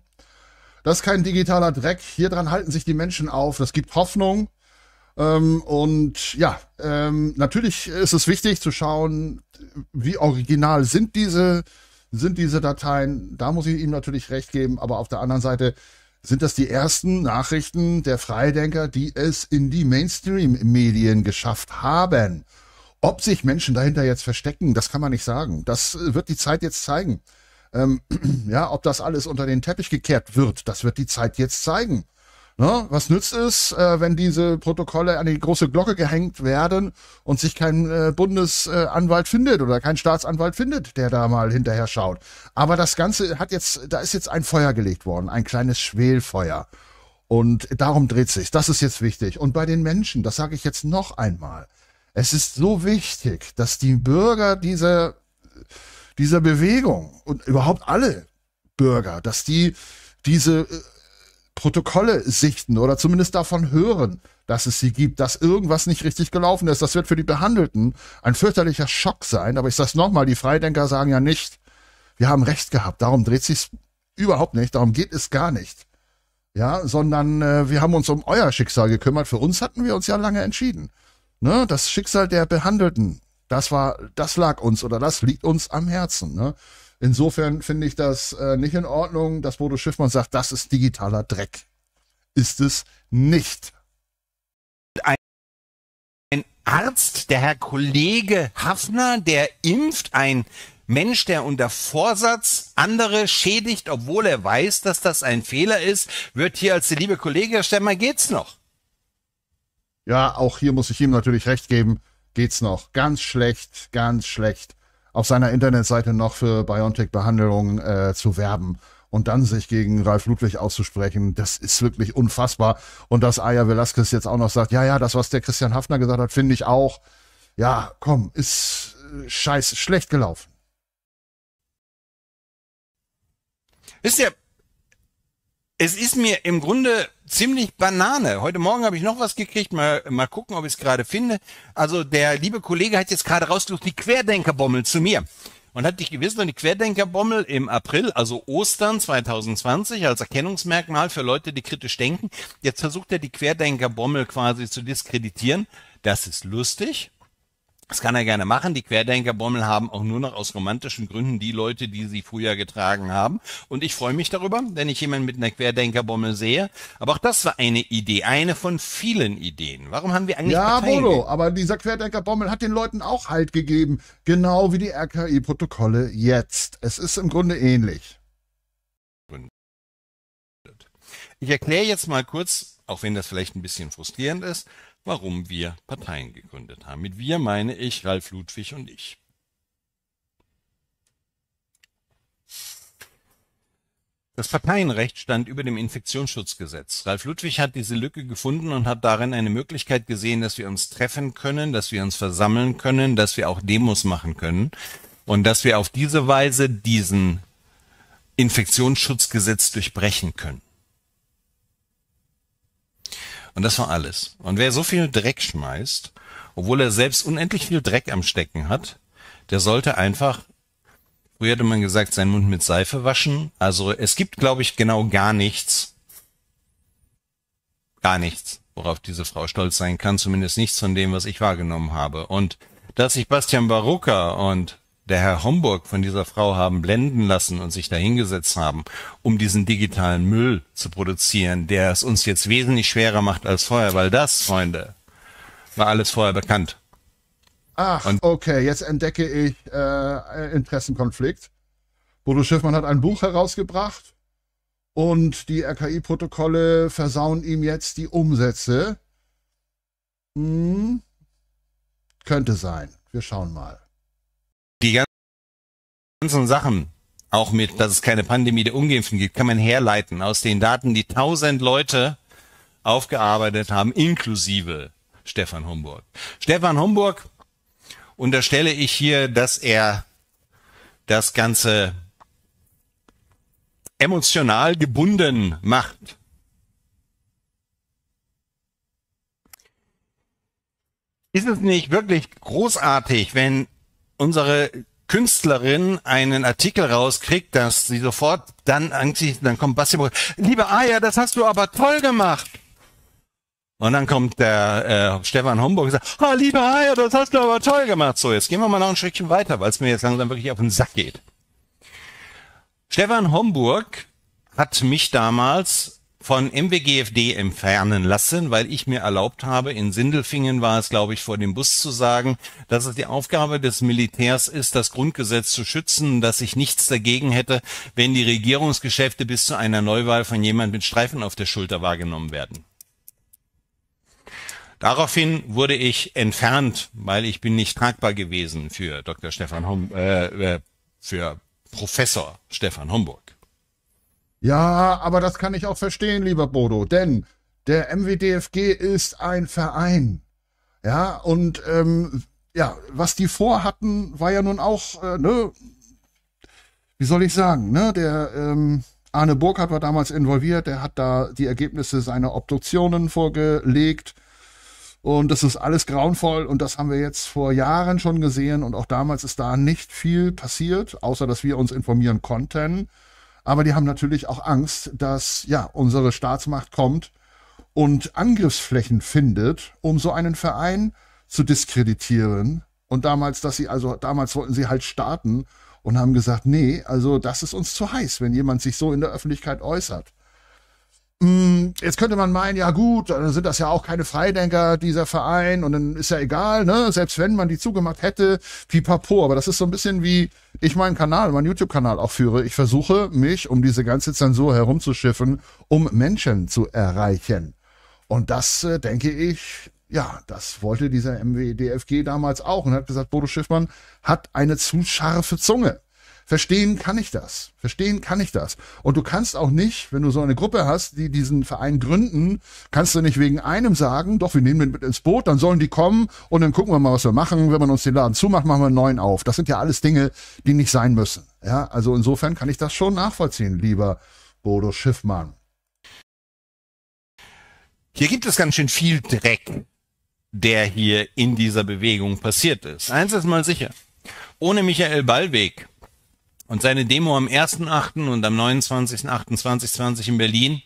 [SPEAKER 1] Das ist kein digitaler Dreck. Hier dran halten sich die Menschen auf. Das gibt Hoffnung. Ähm, und ja, ähm, natürlich ist es wichtig zu schauen, wie original sind diese, sind diese Dateien. Da muss ich ihm natürlich recht geben, aber auf der anderen Seite sind das die ersten Nachrichten der Freidenker, die es in die Mainstream-Medien geschafft haben. Ob sich Menschen dahinter jetzt verstecken, das kann man nicht sagen. Das wird die Zeit jetzt zeigen. Ähm, ja, ob das alles unter den Teppich gekehrt wird, das wird die Zeit jetzt zeigen. Ne? Was nützt es, äh, wenn diese Protokolle an die große Glocke gehängt werden und sich kein äh, Bundesanwalt findet oder kein Staatsanwalt findet, der da mal hinterher schaut. Aber das Ganze hat jetzt, da ist jetzt ein Feuer gelegt worden, ein kleines Schwelfeuer. Und darum dreht sich. Das ist jetzt wichtig. Und bei den Menschen, das sage ich jetzt noch einmal. Es ist so wichtig, dass die Bürger dieser, dieser Bewegung und überhaupt alle Bürger, dass die diese äh, Protokolle sichten oder zumindest davon hören, dass es sie gibt, dass irgendwas nicht richtig gelaufen ist. Das wird für die Behandelten ein fürchterlicher Schock sein. Aber ich sage es nochmal, die Freidenker sagen ja nicht, wir haben recht gehabt, darum dreht sich's überhaupt nicht, darum geht es gar nicht. Ja, sondern äh, wir haben uns um euer Schicksal gekümmert. Für uns hatten wir uns ja lange entschieden. Ne? Das Schicksal der Behandelten, das war, das lag uns oder das liegt uns am Herzen. Ne? Insofern finde ich das äh, nicht in Ordnung, dass Bodo Schiffmann sagt, das ist digitaler Dreck. Ist es nicht. Ein, Arzt, der Herr Kollege
[SPEAKER 2] Hafner, der impft, ein Mensch, der unter Vorsatz andere schädigt, obwohl er weiß, dass das ein Fehler ist, wird hier als der liebe Kollege Stemmer geht's noch.
[SPEAKER 1] Ja, auch hier muss ich ihm natürlich recht geben. Geht's noch. Ganz schlecht, ganz schlecht auf seiner Internetseite noch für Biontech-Behandlungen äh, zu werben und dann sich gegen Ralf Ludwig auszusprechen, das ist wirklich unfassbar. Und dass Aya Velasquez jetzt auch noch sagt, ja, ja, das, was der Christian Hafner gesagt hat, finde ich auch. Ja, komm, ist äh, scheiße, schlecht gelaufen.
[SPEAKER 2] Wisst ihr, es ist mir im Grunde ziemlich Banane. Heute Morgen habe ich noch was gekriegt, mal, mal gucken, ob ich es gerade finde. Also der liebe Kollege hat jetzt gerade rausgesucht, die Querdenkerbommel zu mir. Und hat dich gewissen, die Querdenkerbommel im April, also Ostern 2020, als Erkennungsmerkmal für Leute, die kritisch denken. Jetzt versucht er die Querdenkerbommel quasi zu diskreditieren. Das ist lustig. Das kann er gerne machen. Die Querdenkerbommel haben auch nur noch aus romantischen Gründen die Leute, die sie früher getragen haben. Und ich freue mich darüber, wenn ich jemanden mit einer Querdenkerbommel sehe. Aber auch das war eine Idee, eine von vielen Ideen. Warum haben wir eigentlich Ja, Parteien Bodo,
[SPEAKER 1] aber dieser Querdenkerbommel hat den Leuten auch Halt gegeben. Genau wie die RKI-Protokolle jetzt. Es ist im Grunde ähnlich.
[SPEAKER 2] Ich erkläre jetzt mal kurz, auch wenn das vielleicht ein bisschen frustrierend ist, warum wir Parteien gegründet haben. Mit wir meine ich Ralf Ludwig und ich. Das Parteienrecht stand über dem Infektionsschutzgesetz. Ralf Ludwig hat diese Lücke gefunden und hat darin eine Möglichkeit gesehen, dass wir uns treffen können, dass wir uns versammeln können, dass wir auch Demos machen können und dass wir auf diese Weise diesen Infektionsschutzgesetz durchbrechen können. Und das war alles. Und wer so viel Dreck schmeißt, obwohl er selbst unendlich viel Dreck am Stecken hat, der sollte einfach, früher hätte man gesagt, seinen Mund mit Seife waschen. Also es gibt, glaube ich, genau gar nichts, gar nichts, worauf diese Frau stolz sein kann, zumindest nichts von dem, was ich wahrgenommen habe. Und dass sich Bastian Barucca und der Herr Homburg von dieser Frau haben blenden lassen und sich dahingesetzt haben, um diesen digitalen Müll zu produzieren, der es uns jetzt wesentlich schwerer macht als vorher, weil das, Freunde, war alles vorher bekannt.
[SPEAKER 1] Ach, und okay, jetzt entdecke ich äh, Interessenkonflikt. Bodo Schiffmann hat ein Buch herausgebracht und die RKI-Protokolle versauen ihm jetzt die Umsätze. Hm, könnte sein. Wir schauen
[SPEAKER 2] mal die ganzen Sachen, auch mit, dass es keine Pandemie der Ungeimpften gibt, kann man herleiten aus den Daten, die tausend Leute aufgearbeitet haben, inklusive Stefan Homburg. Stefan Homburg unterstelle ich hier, dass er das Ganze emotional gebunden macht. Ist es nicht wirklich großartig, wenn unsere Künstlerin einen Artikel rauskriegt, dass sie sofort dann eigentlich, dann kommt Basti, liebe Aya, das hast du aber toll gemacht. Und dann kommt der äh, Stefan Homburg und sagt, ah, oh, liebe Aya, das hast du aber toll gemacht. So, jetzt gehen wir mal noch ein Stückchen weiter, weil es mir jetzt langsam wirklich auf den Sack geht. Stefan Homburg hat mich damals von MWGFD entfernen lassen, weil ich mir erlaubt habe, in Sindelfingen war es, glaube ich, vor dem Bus zu sagen, dass es die Aufgabe des Militärs ist, das Grundgesetz zu schützen, dass ich nichts dagegen hätte, wenn die Regierungsgeschäfte bis zu einer Neuwahl von jemandem mit Streifen auf der Schulter wahrgenommen werden. Daraufhin wurde ich entfernt, weil ich bin nicht tragbar gewesen für Dr. Stefan Hom äh, äh, für Professor Stefan Homburg.
[SPEAKER 1] Ja, aber das kann ich auch verstehen, lieber Bodo, denn der MWDFG ist ein Verein. Ja, und ähm, ja, was die vorhatten, war ja nun auch, äh, ne, wie soll ich sagen, ne, der ähm, Arne Burkhardt war damals involviert, der hat da die Ergebnisse seiner Obduktionen vorgelegt. Und das ist alles grauenvoll und das haben wir jetzt vor Jahren schon gesehen und auch damals ist da nicht viel passiert, außer dass wir uns informieren konnten. Aber die haben natürlich auch Angst, dass ja unsere Staatsmacht kommt und Angriffsflächen findet, um so einen Verein zu diskreditieren. Und damals, dass sie also damals wollten sie halt starten und haben gesagt, nee, also das ist uns zu heiß, wenn jemand sich so in der Öffentlichkeit äußert. Hm, jetzt könnte man meinen, ja gut, dann sind das ja auch keine Freidenker dieser Verein und dann ist ja egal, ne? Selbst wenn man die zugemacht hätte, pipapo. Aber das ist so ein bisschen wie ich meinen Kanal, meinen YouTube-Kanal auch führe. Ich versuche mich um diese ganze Zensur herumzuschiffen, um Menschen zu erreichen. Und das äh, denke ich, ja, das wollte dieser MWDFG damals auch und hat gesagt, Bodo Schiffmann hat eine zu scharfe Zunge. Verstehen kann ich das. Verstehen kann ich das. Und du kannst auch nicht, wenn du so eine Gruppe hast, die diesen Verein gründen, kannst du nicht wegen einem sagen, doch, wir nehmen den mit ins Boot, dann sollen die kommen und dann gucken wir mal, was wir machen. Wenn man uns den Laden zumacht, machen wir einen neuen auf. Das sind ja alles Dinge, die nicht sein müssen. Ja, also insofern kann ich das schon nachvollziehen, lieber Bodo Schiffmann.
[SPEAKER 2] Hier gibt es ganz schön viel Dreck, der hier in dieser Bewegung passiert ist. Eins ist mal sicher. Ohne Michael Ballweg und seine Demo am 1.8. und am 29.8.2020 in Berlin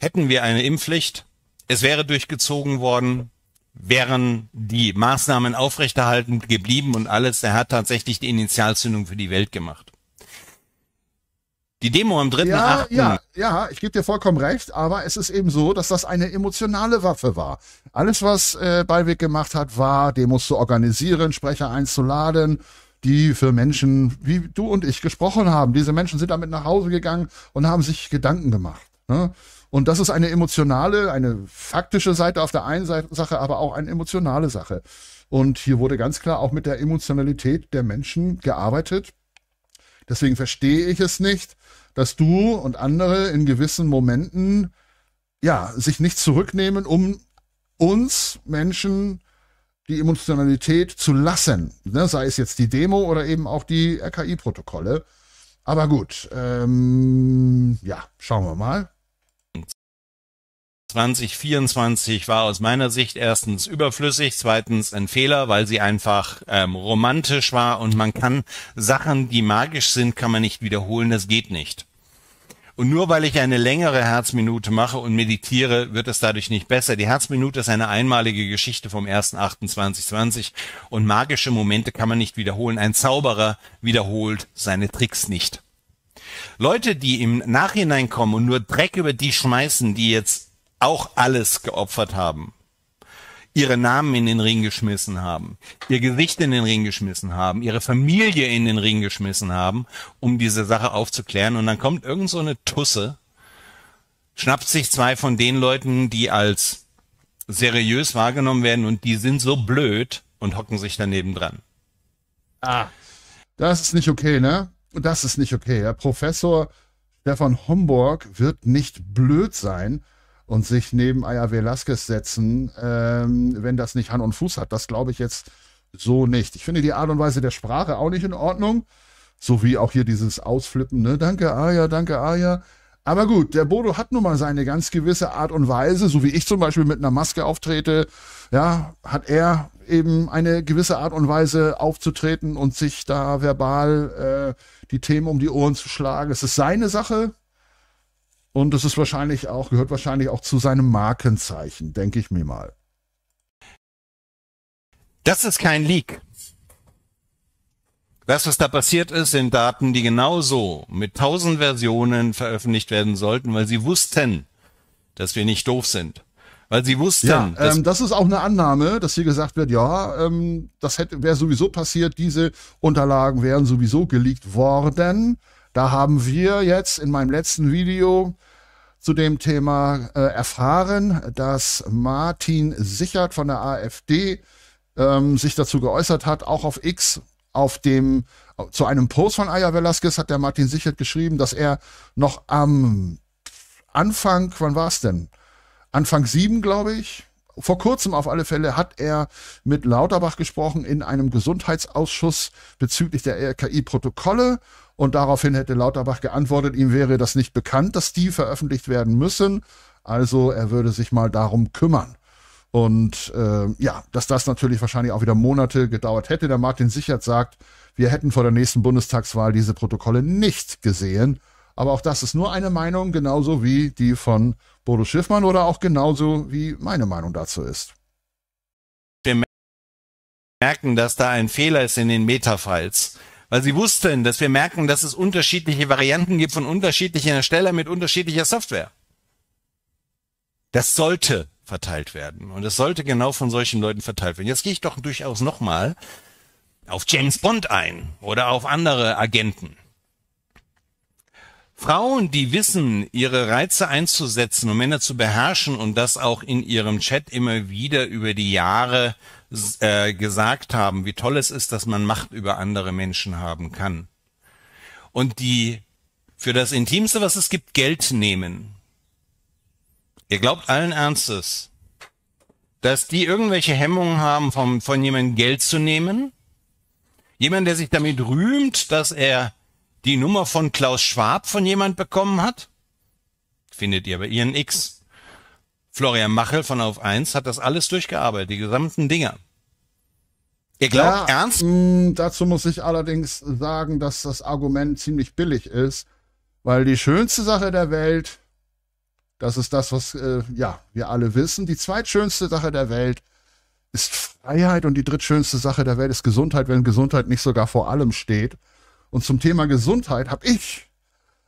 [SPEAKER 2] hätten wir eine Impfpflicht. Es wäre durchgezogen worden, wären die Maßnahmen aufrechterhalten geblieben und alles. Er hat tatsächlich die Initialzündung für die Welt gemacht. Die Demo am 3.8. Ja, ja,
[SPEAKER 1] ja, ich gebe dir vollkommen recht, aber es ist eben so, dass das eine emotionale Waffe war. Alles, was äh, Ballweg gemacht hat, war, Demos zu organisieren, Sprecher einzuladen die für Menschen wie du und ich gesprochen haben. Diese Menschen sind damit nach Hause gegangen und haben sich Gedanken gemacht. Ne? Und das ist eine emotionale, eine faktische Seite auf der einen Seite, Sache, aber auch eine emotionale Sache. Und hier wurde ganz klar auch mit der Emotionalität der Menschen gearbeitet. Deswegen verstehe ich es nicht, dass du und andere in gewissen Momenten ja sich nicht zurücknehmen, um uns Menschen die Emotionalität zu lassen, ne? sei es jetzt die Demo oder eben auch die RKI-Protokolle. Aber gut, ähm, ja, schauen wir mal.
[SPEAKER 2] 2024 war aus meiner Sicht erstens überflüssig, zweitens ein Fehler, weil sie einfach ähm, romantisch war und man kann Sachen, die magisch sind, kann man nicht wiederholen, das geht nicht. Und nur weil ich eine längere Herzminute mache und meditiere, wird es dadurch nicht besser. Die Herzminute ist eine einmalige Geschichte vom 1.8.2020 und magische Momente kann man nicht wiederholen. Ein Zauberer wiederholt seine Tricks nicht. Leute, die im Nachhinein kommen und nur Dreck über die schmeißen, die jetzt auch alles geopfert haben, ihre Namen in den Ring geschmissen haben, ihr Gesicht in den Ring geschmissen haben, ihre Familie in den Ring geschmissen haben, um diese Sache aufzuklären. Und dann kommt irgend so eine Tusse, schnappt sich zwei von den Leuten, die als seriös wahrgenommen werden und die sind so blöd und hocken sich
[SPEAKER 1] daneben dran. Ah. Das ist nicht okay, ne? Das ist nicht okay. Herr Professor Stefan Homburg wird nicht blöd sein, und sich neben Aya Velasquez setzen, ähm, wenn das nicht Hand und Fuß hat. Das glaube ich jetzt so nicht. Ich finde die Art und Weise der Sprache auch nicht in Ordnung. So wie auch hier dieses Ausflippen, ne? Danke, Aya, danke, Aya. Aber gut, der Bodo hat nun mal seine ganz gewisse Art und Weise, so wie ich zum Beispiel mit einer Maske auftrete, ja, hat er eben eine gewisse Art und Weise aufzutreten und sich da verbal äh, die Themen um die Ohren zu schlagen. Es ist seine Sache, und das ist wahrscheinlich auch, gehört wahrscheinlich auch zu seinem Markenzeichen, denke ich mir mal. Das ist kein Leak.
[SPEAKER 2] Das, was da passiert ist, sind Daten, die genauso mit tausend Versionen veröffentlicht werden sollten, weil sie wussten, dass wir nicht doof sind. Weil sie wussten. Ja, ähm,
[SPEAKER 1] das ist auch eine Annahme, dass hier gesagt wird, ja, ähm, das wäre sowieso passiert, diese Unterlagen wären sowieso geleakt worden. Da haben wir jetzt in meinem letzten Video zu dem Thema äh, erfahren, dass Martin Sichert von der AfD ähm, sich dazu geäußert hat, auch auf X, auf dem zu einem Post von Aya Velasquez hat der Martin Sichert geschrieben, dass er noch am Anfang, wann war es denn? Anfang sieben, glaube ich, vor kurzem auf alle Fälle hat er mit Lauterbach gesprochen in einem Gesundheitsausschuss bezüglich der RKI-Protokolle. Und daraufhin hätte Lauterbach geantwortet, ihm wäre das nicht bekannt, dass die veröffentlicht werden müssen. Also er würde sich mal darum kümmern. Und äh, ja, dass das natürlich wahrscheinlich auch wieder Monate gedauert hätte. Der Martin Sichert sagt, wir hätten vor der nächsten Bundestagswahl diese Protokolle nicht gesehen. Aber auch das ist nur eine Meinung, genauso wie die von Bodo Schiffmann oder auch genauso, wie meine Meinung dazu ist. Wir merken,
[SPEAKER 2] dass da ein Fehler ist in den Metafiles weil sie wussten, dass wir merken, dass es unterschiedliche Varianten gibt von unterschiedlichen Erstellern mit unterschiedlicher Software. Das sollte verteilt werden und es sollte genau von solchen Leuten verteilt werden. Jetzt gehe ich doch durchaus nochmal auf James Bond ein oder auf andere Agenten. Frauen, die wissen, ihre Reize einzusetzen und Männer zu beherrschen und das auch in ihrem Chat immer wieder über die Jahre äh, gesagt haben, wie toll es ist, dass man Macht über andere Menschen haben kann. Und die für das Intimste, was es gibt, Geld nehmen. Ihr glaubt allen Ernstes, dass die irgendwelche Hemmungen haben, vom, von jemandem Geld zu nehmen? Jemand, der sich damit rühmt, dass er die Nummer von Klaus Schwab von jemand bekommen hat? Findet ihr bei ihren X. Florian Machel von Auf 1 hat das alles durchgearbeitet, die gesamten Dinger. Ihr glaubt
[SPEAKER 1] ja, ernst? Mh, mm, dazu muss ich allerdings sagen, dass das Argument ziemlich billig ist, weil die schönste Sache der Welt, das ist das, was äh, ja wir alle wissen, die zweitschönste Sache der Welt ist Freiheit und die drittschönste Sache der Welt ist Gesundheit, wenn Gesundheit nicht sogar vor allem steht. Und zum Thema Gesundheit habe ich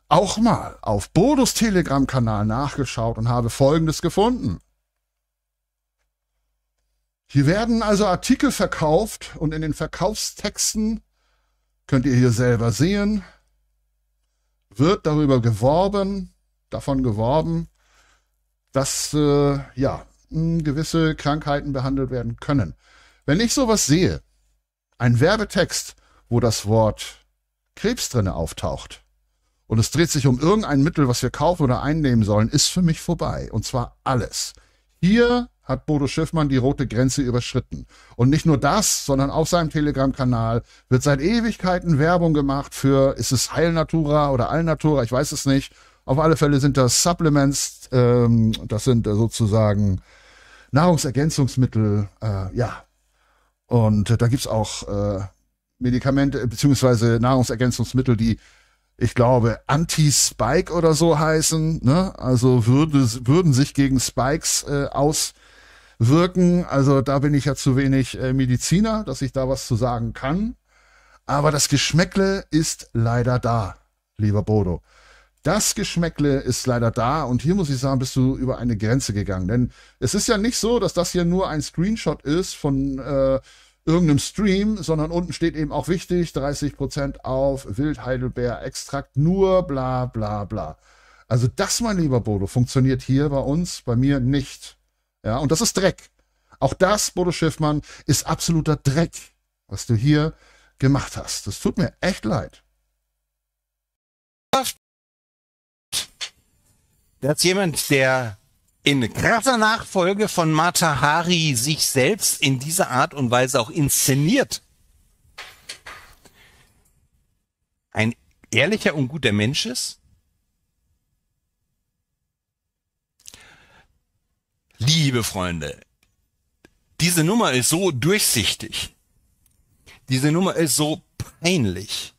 [SPEAKER 1] auch mal auf Bodos Telegram-Kanal nachgeschaut und habe Folgendes gefunden. Hier werden also Artikel verkauft und in den Verkaufstexten, könnt ihr hier selber sehen, wird darüber geworben, davon geworben, dass äh, ja hm, gewisse Krankheiten behandelt werden können. Wenn ich sowas sehe, ein Werbetext, wo das Wort Krebs drinne auftaucht und es dreht sich um irgendein Mittel, was wir kaufen oder einnehmen sollen, ist für mich vorbei. Und zwar alles. Hier hat Bodo Schiffmann die rote Grenze überschritten. Und nicht nur das, sondern auf seinem Telegram-Kanal wird seit Ewigkeiten Werbung gemacht für, ist es Heilnatura oder Allnatura, ich weiß es nicht. Auf alle Fälle sind das Supplements, ähm, das sind äh, sozusagen Nahrungsergänzungsmittel, äh, ja. Und äh, da es auch äh, Medikamente beziehungsweise Nahrungsergänzungsmittel, die ich glaube, Anti-Spike oder so heißen, ne? also würde, würden sich gegen Spikes äh, auswirken. Also da bin ich ja zu wenig äh, Mediziner, dass ich da was zu sagen kann. Aber das Geschmäckle ist leider da, lieber Bodo. Das Geschmäckle ist leider da und hier muss ich sagen, bist du über eine Grenze gegangen. Denn es ist ja nicht so, dass das hier nur ein Screenshot ist von... Äh, irgendeinem Stream, sondern unten steht eben auch wichtig, 30% auf Wildheidelbeer-Extrakt, nur bla bla bla. Also das, mein lieber Bodo, funktioniert hier bei uns, bei mir nicht. Ja, und das ist Dreck. Auch das, Bodo Schiffmann, ist absoluter Dreck, was du hier gemacht hast. Das tut mir echt leid. Da ist jemand, der in krasser
[SPEAKER 2] Nachfolge von Mata Hari sich selbst in dieser Art und Weise auch inszeniert. Ein ehrlicher und guter Mensch ist, Liebe Freunde, diese Nummer ist so durchsichtig. Diese Nummer ist so peinlich,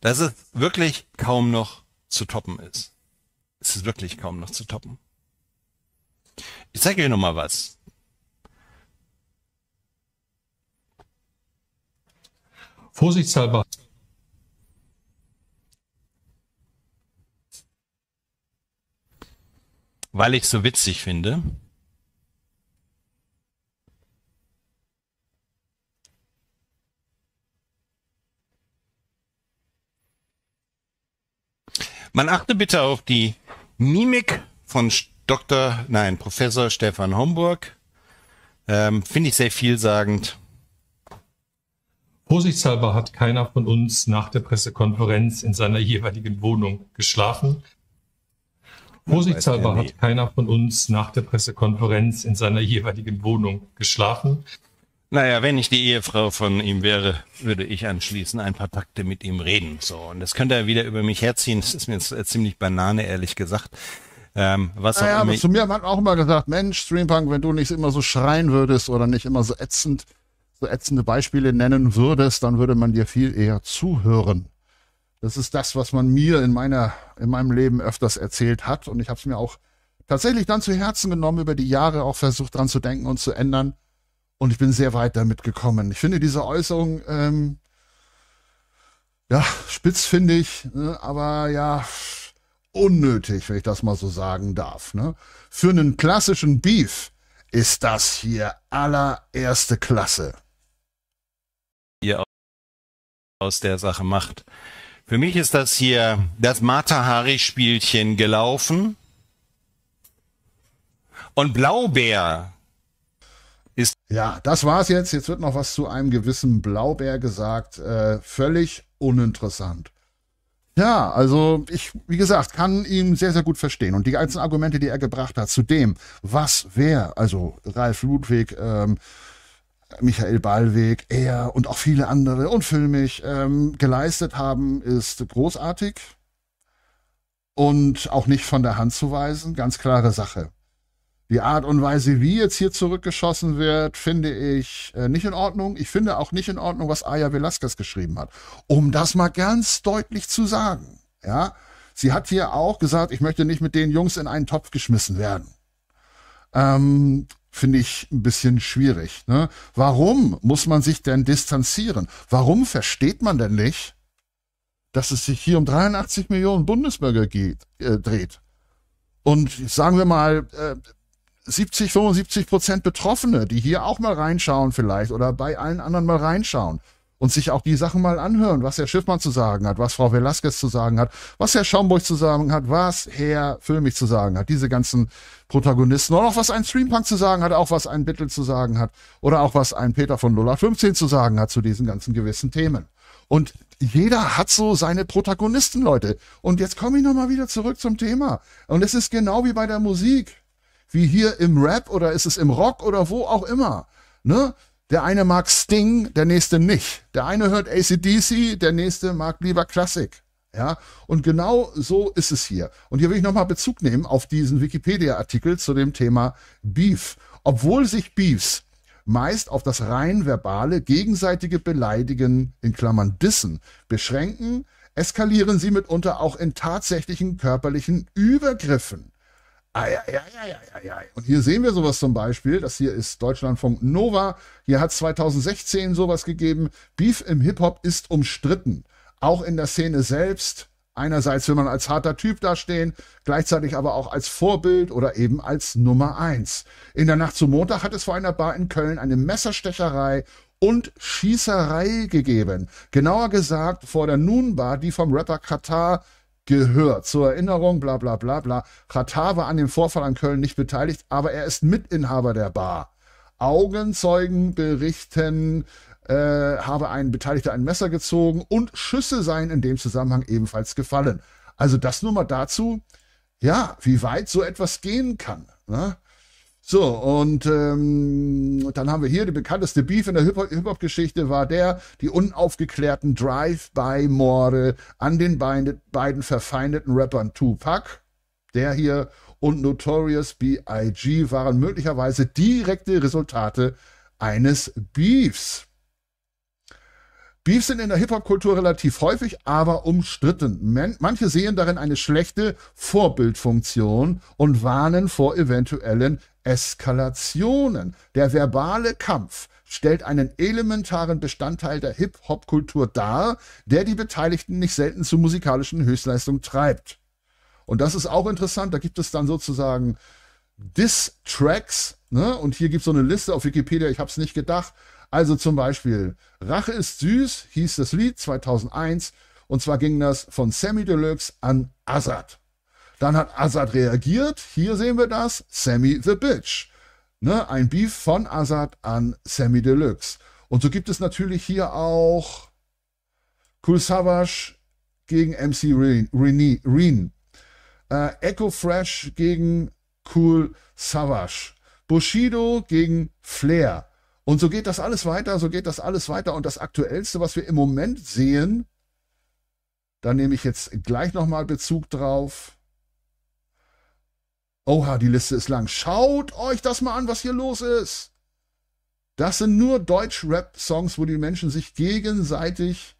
[SPEAKER 2] dass es wirklich kaum noch zu toppen ist. Es ist wirklich kaum noch zu toppen. Ich zeige euch noch mal was. Vorsichtshalber. Weil ich es so witzig finde. Man achte bitte auf die Mimik von Dr., nein, Professor Stefan Homburg. Ähm, Finde ich sehr vielsagend.
[SPEAKER 3] Vorsichtshalber hat keiner von uns nach der Pressekonferenz in seiner jeweiligen Wohnung
[SPEAKER 2] geschlafen.
[SPEAKER 3] Vorsichtshalber hat keiner von uns nach der Pressekonferenz in seiner jeweiligen Wohnung
[SPEAKER 2] geschlafen. Naja, wenn ich die Ehefrau von ihm wäre, würde ich anschließend ein paar Takte mit ihm reden. So, und das könnte er wieder über mich herziehen. Das ist mir jetzt äh, ziemlich Banane, ehrlich gesagt. Ähm, was naja, auch Zu mir
[SPEAKER 1] hat man auch immer gesagt, Mensch, Streampunk, wenn du nicht immer so schreien würdest oder nicht immer so ätzend, so ätzende Beispiele nennen würdest, dann würde man dir viel eher zuhören. Das ist das, was man mir in meiner, in meinem Leben öfters erzählt hat. Und ich habe es mir auch tatsächlich dann zu Herzen genommen, über die Jahre auch versucht dran zu denken und zu ändern. Und ich bin sehr weit damit gekommen. Ich finde diese Äußerung, ähm, ja, spitz finde ich, ne? aber ja, unnötig, wenn ich das mal so sagen darf. Ne? Für einen klassischen Beef ist das hier allererste Klasse.
[SPEAKER 2] Ihr aus der Sache macht. Für mich ist das hier das Mata Hari Spielchen gelaufen. Und Blaubeer
[SPEAKER 1] ist. Ja, das war's jetzt. Jetzt wird noch was zu einem gewissen Blaubeer gesagt. Äh, völlig uninteressant. Ja, also ich, wie gesagt, kann ihn sehr, sehr gut verstehen. Und die ganzen Argumente, die er gebracht hat zu dem, was wer, also Ralf Ludwig, ähm, Michael Ballweg, er und auch viele andere und filmig ähm, geleistet haben, ist großartig und auch nicht von der Hand zu weisen. Ganz klare Sache. Die Art und Weise, wie jetzt hier zurückgeschossen wird, finde ich äh, nicht in Ordnung. Ich finde auch nicht in Ordnung, was Aya Velasquez geschrieben hat. Um das mal ganz deutlich zu sagen. Ja, sie hat hier auch gesagt, ich möchte nicht mit den Jungs in einen Topf geschmissen werden. Ähm, finde ich ein bisschen schwierig. Ne? Warum muss man sich denn distanzieren? Warum versteht man denn nicht, dass es sich hier um 83 Millionen Bundesbürger geht, äh, dreht? Und sagen wir mal, äh, 70, 75 Prozent Betroffene, die hier auch mal reinschauen vielleicht oder bei allen anderen mal reinschauen und sich auch die Sachen mal anhören, was Herr Schiffmann zu sagen hat, was Frau Velasquez zu sagen hat, was Herr Schaumburg zu sagen hat, was Herr Füllmich zu sagen hat, diese ganzen Protagonisten und auch was ein Streampunk zu sagen hat, auch was ein Bittel zu sagen hat oder auch was ein Peter von 0815 zu sagen hat zu diesen ganzen gewissen Themen. Und jeder hat so seine Protagonisten, Leute. Und jetzt komme ich nochmal wieder zurück zum Thema. Und es ist genau wie bei der Musik wie hier im Rap oder ist es im Rock oder wo auch immer. Ne? Der eine mag Sting, der nächste nicht. Der eine hört ACDC, der nächste mag lieber Klassik. Ja, und genau so ist es hier. Und hier will ich nochmal Bezug nehmen auf diesen Wikipedia-Artikel zu dem Thema Beef. Obwohl sich Beefs meist auf das rein verbale, gegenseitige Beleidigen in Klammern Dissen beschränken, eskalieren sie mitunter auch in tatsächlichen körperlichen Übergriffen. Ei, ei, ei, ei, Und hier sehen wir sowas zum Beispiel. Das hier ist Deutschlandfunk Nova. Hier hat es 2016 sowas gegeben. Beef im Hip-Hop ist umstritten. Auch in der Szene selbst. Einerseits will man als harter Typ dastehen, gleichzeitig aber auch als Vorbild oder eben als Nummer eins. In der Nacht zum Montag hat es vor einer Bar in Köln eine Messerstecherei und Schießerei gegeben. Genauer gesagt vor der Nun-Bar, die vom Rapper Katar gehört. Zur Erinnerung, bla bla bla bla. Katar war an dem Vorfall an Köln nicht beteiligt, aber er ist Mitinhaber der Bar. Augenzeugen berichten, äh, habe ein Beteiligter ein Messer gezogen und Schüsse seien in dem Zusammenhang ebenfalls gefallen. Also das nur mal dazu, ja, wie weit so etwas gehen kann. Ne? So, und ähm, dann haben wir hier die bekannteste Beef in der Hip-Hop-Geschichte war der, die unaufgeklärten Drive-by-Morde an den beiden, beiden verfeindeten Rappern Tupac, der hier und Notorious B.I.G. waren möglicherweise direkte Resultate eines Beefs. Beefs sind in der Hip-Hop-Kultur relativ häufig, aber umstritten. Manche sehen darin eine schlechte Vorbildfunktion und warnen vor eventuellen Eskalationen. Der verbale Kampf stellt einen elementaren Bestandteil der Hip-Hop-Kultur dar, der die Beteiligten nicht selten zu musikalischen Höchstleistungen treibt. Und das ist auch interessant, da gibt es dann sozusagen Diss-Tracks, ne? und hier gibt es so eine Liste auf Wikipedia, ich habe es nicht gedacht. Also zum Beispiel, Rache ist süß hieß das Lied 2001, und zwar ging das von Sammy Deluxe an Azad. Dann hat Azad reagiert. Hier sehen wir das. Sammy the Bitch. Ne? Ein Beef von Azad an Sammy Deluxe. Und so gibt es natürlich hier auch Cool Savage gegen MC Reen. Reen, Reen. Äh, Echo Fresh gegen Cool Savage. Bushido gegen Flair. Und so geht das alles weiter, so geht das alles weiter. Und das Aktuellste, was wir im Moment sehen, da nehme ich jetzt gleich nochmal Bezug drauf. Oha, die Liste ist lang. Schaut euch das mal an, was hier los ist. Das sind nur Deutsch-Rap-Songs, wo die Menschen sich gegenseitig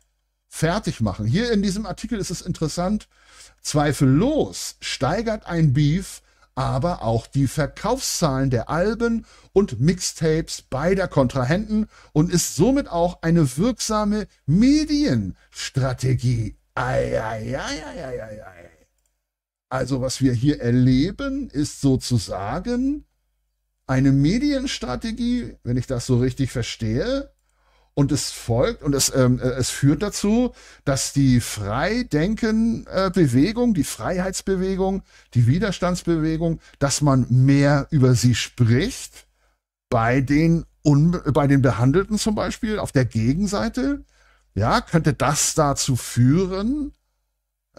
[SPEAKER 1] fertig machen. Hier in diesem Artikel ist es interessant. Zweifellos steigert ein Beef aber auch die Verkaufszahlen der Alben und Mixtapes beider Kontrahenten und ist somit auch eine wirksame Medienstrategie. Ei, ei, ei, ei, ei, ei, also was wir hier erleben, ist sozusagen eine Medienstrategie, wenn ich das so richtig verstehe. Und es folgt und es, ähm, äh, es führt dazu, dass die Freidenken-Bewegung, die Freiheitsbewegung, die Widerstandsbewegung, dass man mehr über sie spricht, bei den, Un bei den Behandelten zum Beispiel, auf der Gegenseite. Ja, könnte das dazu führen,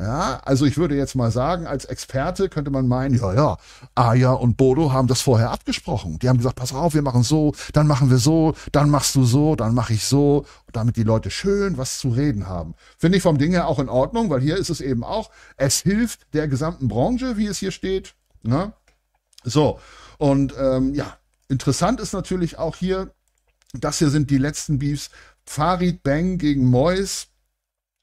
[SPEAKER 1] ja, also ich würde jetzt mal sagen, als Experte könnte man meinen, ja, ja, Aya und Bodo haben das vorher abgesprochen. Die haben gesagt, pass auf, wir machen so, dann machen wir so, dann machst du so, dann mache ich so, damit die Leute schön was zu reden haben. Finde ich vom Ding her auch in Ordnung, weil hier ist es eben auch, es hilft der gesamten Branche, wie es hier steht. Ne? So, und ähm, ja, interessant ist natürlich auch hier, das hier sind die letzten Beefs. Farid Bang gegen Mois,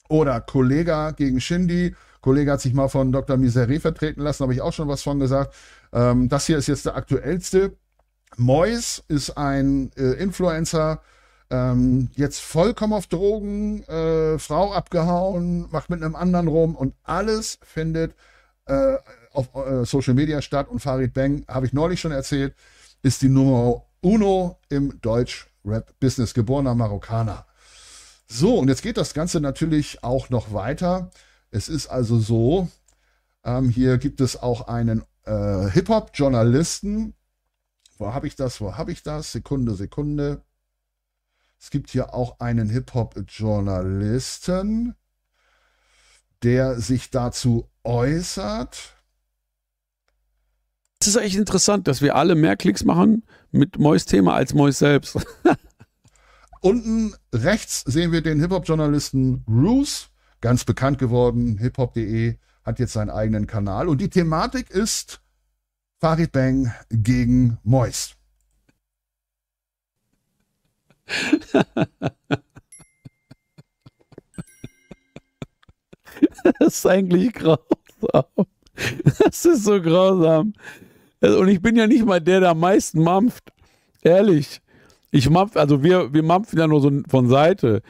[SPEAKER 1] oder Kollega gegen Shindy. Kollege hat sich mal von Dr. Miseré vertreten lassen, habe ich auch schon was von gesagt. Ähm, das hier ist jetzt der aktuellste. Mois ist ein äh, Influencer, ähm, jetzt vollkommen auf Drogen, äh, Frau abgehauen, macht mit einem anderen rum und alles findet äh, auf äh, Social Media statt. Und Farid Bang, habe ich neulich schon erzählt, ist die Nummer uno im Deutsch-Rap-Business, geborener Marokkaner. So, und jetzt geht das Ganze natürlich auch noch weiter. Es ist also so, ähm, hier gibt es auch einen äh, Hip-Hop-Journalisten. Wo habe ich das? Wo habe ich das? Sekunde, Sekunde. Es gibt hier auch einen Hip-Hop-Journalisten, der sich dazu äußert.
[SPEAKER 3] Es ist echt interessant, dass wir alle mehr Klicks machen mit Mois Thema als Mois selbst.
[SPEAKER 1] Unten rechts sehen wir den Hip-Hop-Journalisten Roos, ganz bekannt geworden, hiphop.de hat jetzt seinen eigenen Kanal und die Thematik ist Farid Bang gegen Mois.
[SPEAKER 3] Das ist eigentlich grausam. Das ist so grausam. Also, und ich bin ja nicht mal der, der am meisten mampft. Ehrlich. Ich mampf, also wir, wir mampfen ja nur so von Seite.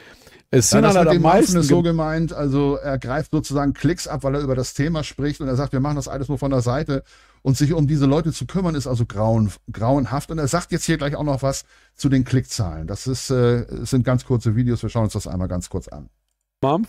[SPEAKER 3] Es sind ja, das mit halt meisten ist so
[SPEAKER 1] gemeint, also er greift sozusagen Klicks ab, weil er über das Thema spricht und er sagt, wir machen das alles nur von der Seite und sich um diese Leute zu kümmern ist also grauen, grauenhaft und er sagt jetzt hier gleich auch noch was zu den Klickzahlen. Das ist, äh, sind ganz kurze Videos, wir schauen uns das einmal ganz kurz an.
[SPEAKER 3] Mampf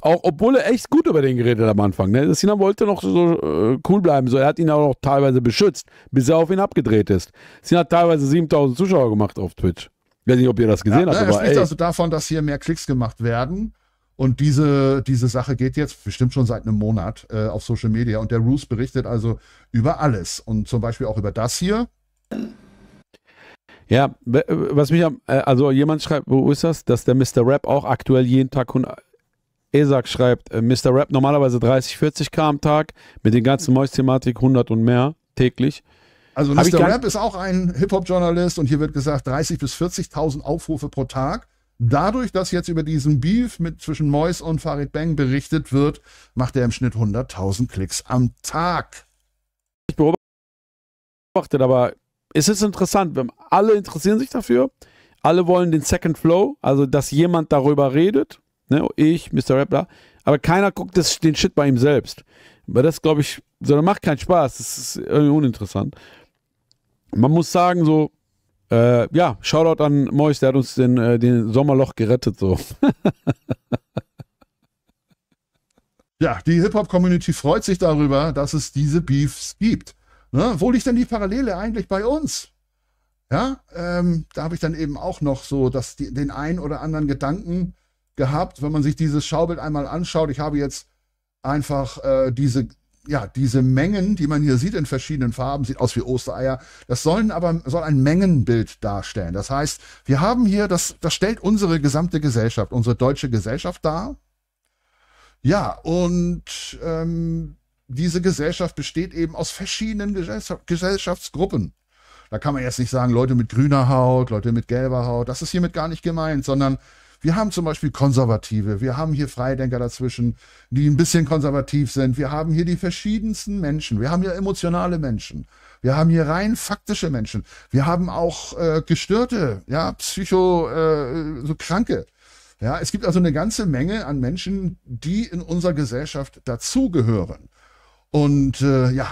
[SPEAKER 3] auch, obwohl er echt gut über den geredet hat am Anfang. Ne? Cena wollte noch so äh, cool bleiben. So, er hat ihn auch noch teilweise beschützt, bis er auf ihn abgedreht ist. Sina hat teilweise 7000 Zuschauer gemacht auf Twitch. Ich weiß nicht, ob ihr das gesehen ja, habt. Er aber, spricht ey. also
[SPEAKER 1] davon, dass hier mehr Klicks gemacht werden. Und diese, diese Sache geht jetzt bestimmt schon seit einem Monat äh, auf Social Media. Und der Roos berichtet also über alles. Und zum Beispiel auch über das hier.
[SPEAKER 3] Ja, was mich am, äh, also jemand schreibt, wo ist das, dass der Mr. Rap auch aktuell jeden Tag Esak schreibt, äh, Mr. Rap normalerweise 30, 40 K am Tag, mit den ganzen Mois-Thematik 100 und mehr täglich. Also Mr. Rap
[SPEAKER 1] ist auch ein Hip-Hop-Journalist und hier wird gesagt 30 bis 40.000 Aufrufe pro Tag. Dadurch, dass jetzt über diesen Beef mit zwischen Mois und Farid Bang berichtet wird, macht er im Schnitt 100.000 Klicks am Tag. Ich beobachtet, aber
[SPEAKER 3] es ist interessant. wenn Alle interessieren sich dafür. Alle wollen den Second Flow, also dass jemand darüber redet. Ne? Ich, Mr. Rappler. Aber keiner guckt das, den Shit bei ihm selbst. Weil das, glaube ich, sondern macht keinen Spaß. Das ist irgendwie uninteressant. Man muss sagen, so, äh, ja, Shoutout an Mois, der hat uns den, äh, den Sommerloch gerettet, so.
[SPEAKER 1] ja, die Hip-Hop-Community freut sich darüber, dass es diese Beefs gibt. Ne? Wo liegt denn die Parallele eigentlich bei uns? Ja, ähm, da habe ich dann eben auch noch so dass die, den einen oder anderen Gedanken, gehabt, wenn man sich dieses Schaubild einmal anschaut. Ich habe jetzt einfach äh, diese, ja, diese Mengen, die man hier sieht in verschiedenen Farben, sieht aus wie Ostereier. Das sollen aber, soll ein Mengenbild darstellen. Das heißt, wir haben hier, das, das stellt unsere gesamte Gesellschaft, unsere deutsche Gesellschaft dar. Ja, und ähm, diese Gesellschaft besteht eben aus verschiedenen Gesellschaftsgruppen. Da kann man jetzt nicht sagen, Leute mit grüner Haut, Leute mit gelber Haut. Das ist hiermit gar nicht gemeint, sondern wir haben zum Beispiel Konservative, wir haben hier Freidenker dazwischen, die ein bisschen konservativ sind. Wir haben hier die verschiedensten Menschen. Wir haben hier emotionale Menschen. Wir haben hier rein faktische Menschen. Wir haben auch äh, gestörte, ja, psycho, äh, so Kranke. Ja, es gibt also eine ganze Menge an Menschen, die in unserer Gesellschaft dazugehören. Und äh, ja,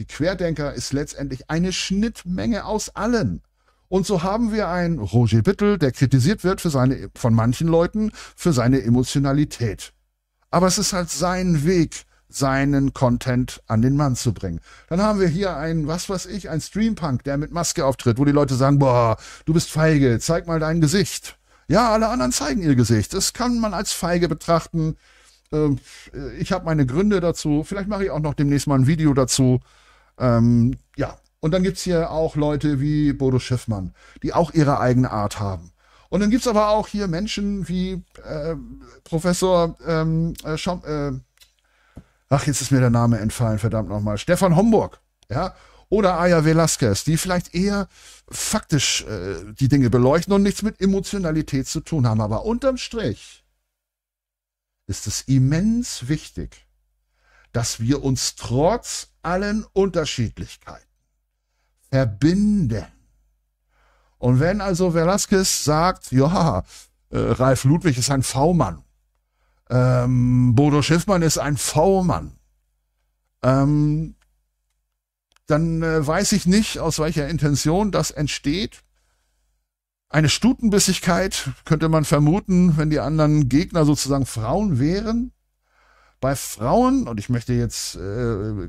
[SPEAKER 1] die Querdenker ist letztendlich eine Schnittmenge aus allen. Und so haben wir einen Roger Bittel, der kritisiert wird für seine, von manchen Leuten für seine Emotionalität. Aber es ist halt sein Weg, seinen Content an den Mann zu bringen. Dann haben wir hier einen, was weiß ich, einen Streampunk, der mit Maske auftritt, wo die Leute sagen, boah, du bist feige, zeig mal dein Gesicht. Ja, alle anderen zeigen ihr Gesicht. Das kann man als feige betrachten. Ähm, ich habe meine Gründe dazu. Vielleicht mache ich auch noch demnächst mal ein Video dazu. Ähm, ja, und dann gibt es hier auch Leute wie Bodo Schiffmann, die auch ihre eigene Art haben. Und dann gibt es aber auch hier Menschen wie äh, Professor ähm, äh, Schaum, äh, ach, jetzt ist mir der Name entfallen, verdammt nochmal, Stefan Homburg, ja, oder Aya Velasquez, die vielleicht eher faktisch äh, die Dinge beleuchten und nichts mit Emotionalität zu tun haben. Aber unterm Strich ist es immens wichtig, dass wir uns trotz allen Unterschiedlichkeiten verbinde. Und wenn also Velasquez sagt, ja, äh, Ralf Ludwig ist ein V-Mann, ähm, Bodo Schiffmann ist ein V-Mann, ähm, dann äh, weiß ich nicht, aus welcher Intention das entsteht. Eine Stutenbissigkeit könnte man vermuten, wenn die anderen Gegner sozusagen Frauen wären. Bei Frauen, und ich möchte jetzt äh,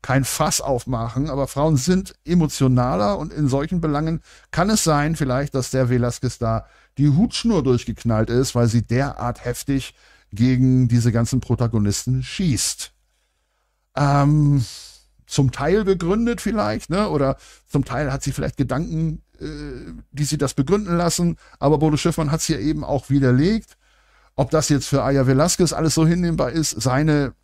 [SPEAKER 1] kein Fass aufmachen, aber Frauen sind emotionaler und in solchen Belangen kann es sein, vielleicht, dass der Velasquez da die Hutschnur durchgeknallt ist, weil sie derart heftig gegen diese ganzen Protagonisten schießt. Ähm, zum Teil begründet vielleicht, ne? oder zum Teil hat sie vielleicht Gedanken, äh, die sie das begründen lassen, aber Bodo Schiffmann hat es hier eben auch widerlegt. Ob das jetzt für Aya Velasquez alles so hinnehmbar ist, seine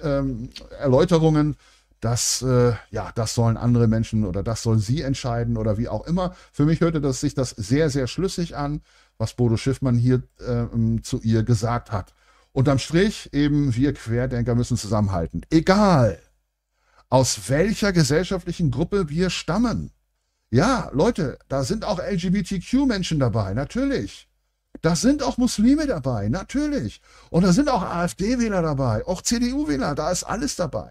[SPEAKER 1] ähm, Erläuterungen, das, äh, ja, das sollen andere Menschen oder das sollen sie entscheiden oder wie auch immer. Für mich hörte das, sich das sehr, sehr schlüssig an, was Bodo Schiffmann hier äh, zu ihr gesagt hat. Unterm Strich eben, wir Querdenker müssen zusammenhalten. Egal, aus welcher gesellschaftlichen Gruppe wir stammen. Ja, Leute, da sind auch LGBTQ-Menschen dabei, natürlich. Da sind auch Muslime dabei, natürlich. Und da sind auch AfD-Wähler dabei, auch CDU-Wähler, da ist alles dabei.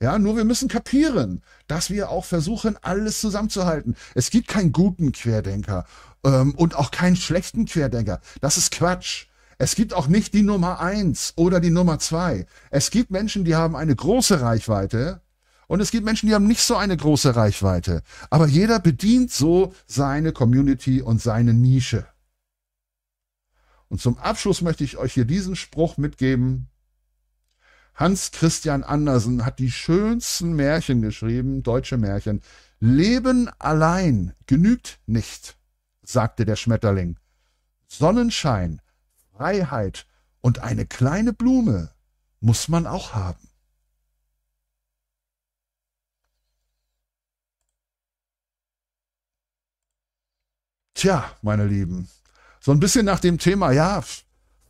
[SPEAKER 1] Ja, nur wir müssen kapieren, dass wir auch versuchen, alles zusammenzuhalten. Es gibt keinen guten Querdenker ähm, und auch keinen schlechten Querdenker. Das ist Quatsch. Es gibt auch nicht die Nummer eins oder die Nummer zwei. Es gibt Menschen, die haben eine große Reichweite und es gibt Menschen, die haben nicht so eine große Reichweite. Aber jeder bedient so seine Community und seine Nische. Und zum Abschluss möchte ich euch hier diesen Spruch mitgeben. Hans Christian Andersen hat die schönsten Märchen geschrieben, deutsche Märchen. Leben allein genügt nicht, sagte der Schmetterling. Sonnenschein, Freiheit und eine kleine Blume muss man auch haben. Tja, meine Lieben, so ein bisschen nach dem Thema, ja,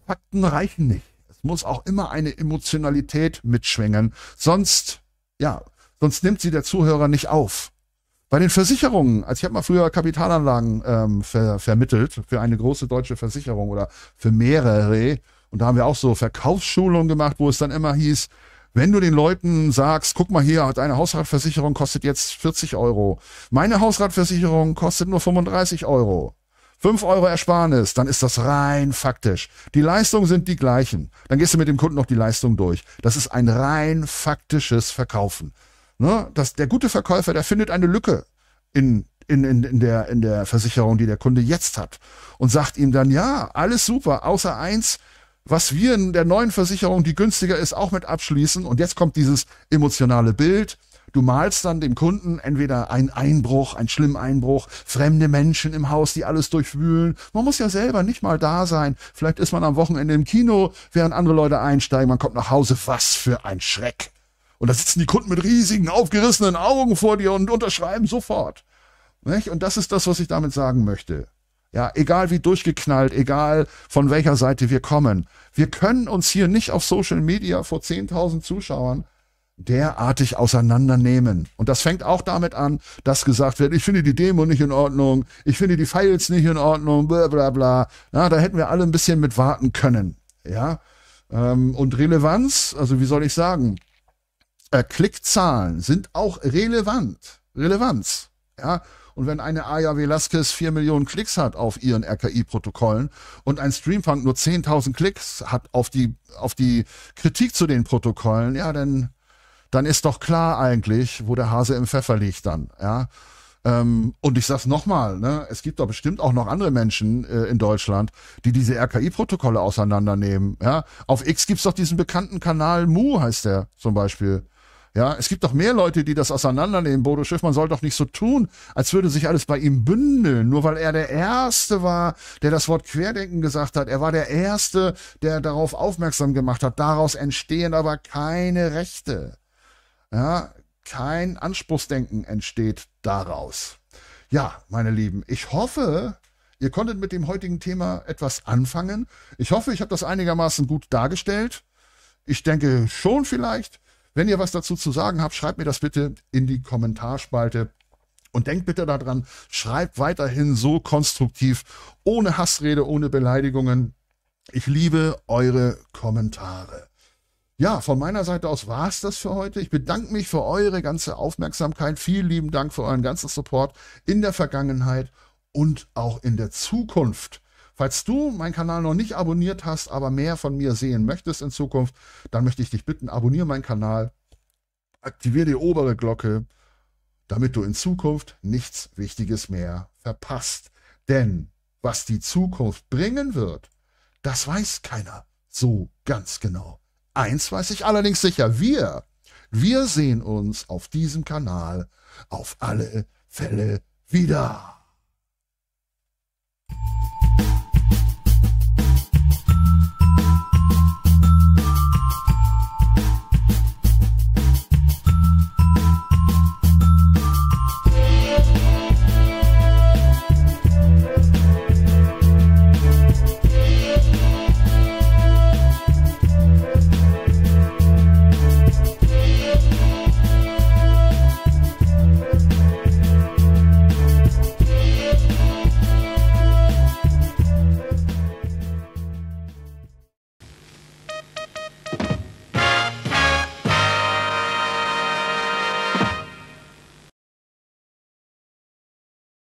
[SPEAKER 1] Fakten reichen nicht. Es muss auch immer eine Emotionalität mitschwingen. Sonst, ja, sonst nimmt sie der Zuhörer nicht auf. Bei den Versicherungen, als ich habe mal früher Kapitalanlagen ähm, ver vermittelt für eine große deutsche Versicherung oder für mehrere. Und da haben wir auch so Verkaufsschulungen gemacht, wo es dann immer hieß, wenn du den Leuten sagst, guck mal hier, deine Hausratversicherung kostet jetzt 40 Euro, meine Hausratversicherung kostet nur 35 Euro. 5 Euro Ersparnis, dann ist das rein faktisch. Die Leistungen sind die gleichen. Dann gehst du mit dem Kunden noch die Leistung durch. Das ist ein rein faktisches Verkaufen. Ne? Das, der gute Verkäufer, der findet eine Lücke in, in, in, in, der, in der Versicherung, die der Kunde jetzt hat und sagt ihm dann, ja, alles super, außer eins, was wir in der neuen Versicherung, die günstiger ist, auch mit abschließen. Und jetzt kommt dieses emotionale Bild. Du malst dann dem Kunden entweder einen Einbruch, einen schlimmen Einbruch, fremde Menschen im Haus, die alles durchwühlen. Man muss ja selber nicht mal da sein. Vielleicht ist man am Wochenende im Kino, während andere Leute einsteigen. Man kommt nach Hause. Was für ein Schreck. Und da sitzen die Kunden mit riesigen, aufgerissenen Augen vor dir und unterschreiben sofort. Und das ist das, was ich damit sagen möchte. Ja, egal wie durchgeknallt, egal von welcher Seite wir kommen. Wir können uns hier nicht auf Social Media vor 10.000 Zuschauern derartig auseinandernehmen. Und das fängt auch damit an, dass gesagt wird, ich finde die Demo nicht in Ordnung, ich finde die Files nicht in Ordnung, bla bla bla. Ja, da hätten wir alle ein bisschen mit warten können. Ja. Ähm, und Relevanz, also wie soll ich sagen, äh, Klickzahlen sind auch relevant. Relevanz. Ja. Und wenn eine Aya Velasquez 4 Millionen Klicks hat auf ihren RKI-Protokollen und ein Streamfunk nur 10.000 Klicks hat auf die, auf die Kritik zu den Protokollen, ja, dann dann ist doch klar eigentlich, wo der Hase im Pfeffer liegt dann, ja. Ähm, und ich sag's nochmal, ne, es gibt doch bestimmt auch noch andere Menschen äh, in Deutschland, die diese RKI-Protokolle auseinandernehmen, ja. Auf X gibt's doch diesen bekannten Kanal Mu, heißt der zum Beispiel. Ja, es gibt doch mehr Leute, die das auseinandernehmen. Bodo Schiffmann soll doch nicht so tun, als würde sich alles bei ihm bündeln, nur weil er der Erste war, der das Wort Querdenken gesagt hat. Er war der Erste, der darauf aufmerksam gemacht hat. Daraus entstehen aber keine Rechte. Ja, kein Anspruchsdenken entsteht daraus. Ja, meine Lieben, ich hoffe, ihr konntet mit dem heutigen Thema etwas anfangen. Ich hoffe, ich habe das einigermaßen gut dargestellt. Ich denke schon vielleicht. Wenn ihr was dazu zu sagen habt, schreibt mir das bitte in die Kommentarspalte. Und denkt bitte daran, schreibt weiterhin so konstruktiv, ohne Hassrede, ohne Beleidigungen. Ich liebe eure Kommentare. Ja, von meiner Seite aus war's das für heute. Ich bedanke mich für eure ganze Aufmerksamkeit. Vielen lieben Dank für euren ganzen Support in der Vergangenheit und auch in der Zukunft. Falls du meinen Kanal noch nicht abonniert hast, aber mehr von mir sehen möchtest in Zukunft, dann möchte ich dich bitten, abonniere meinen Kanal, aktiviere die obere Glocke, damit du in Zukunft nichts Wichtiges mehr verpasst. Denn was die Zukunft bringen wird, das weiß keiner so ganz genau. Eins weiß ich allerdings sicher, wir, wir sehen uns auf diesem Kanal auf alle Fälle wieder.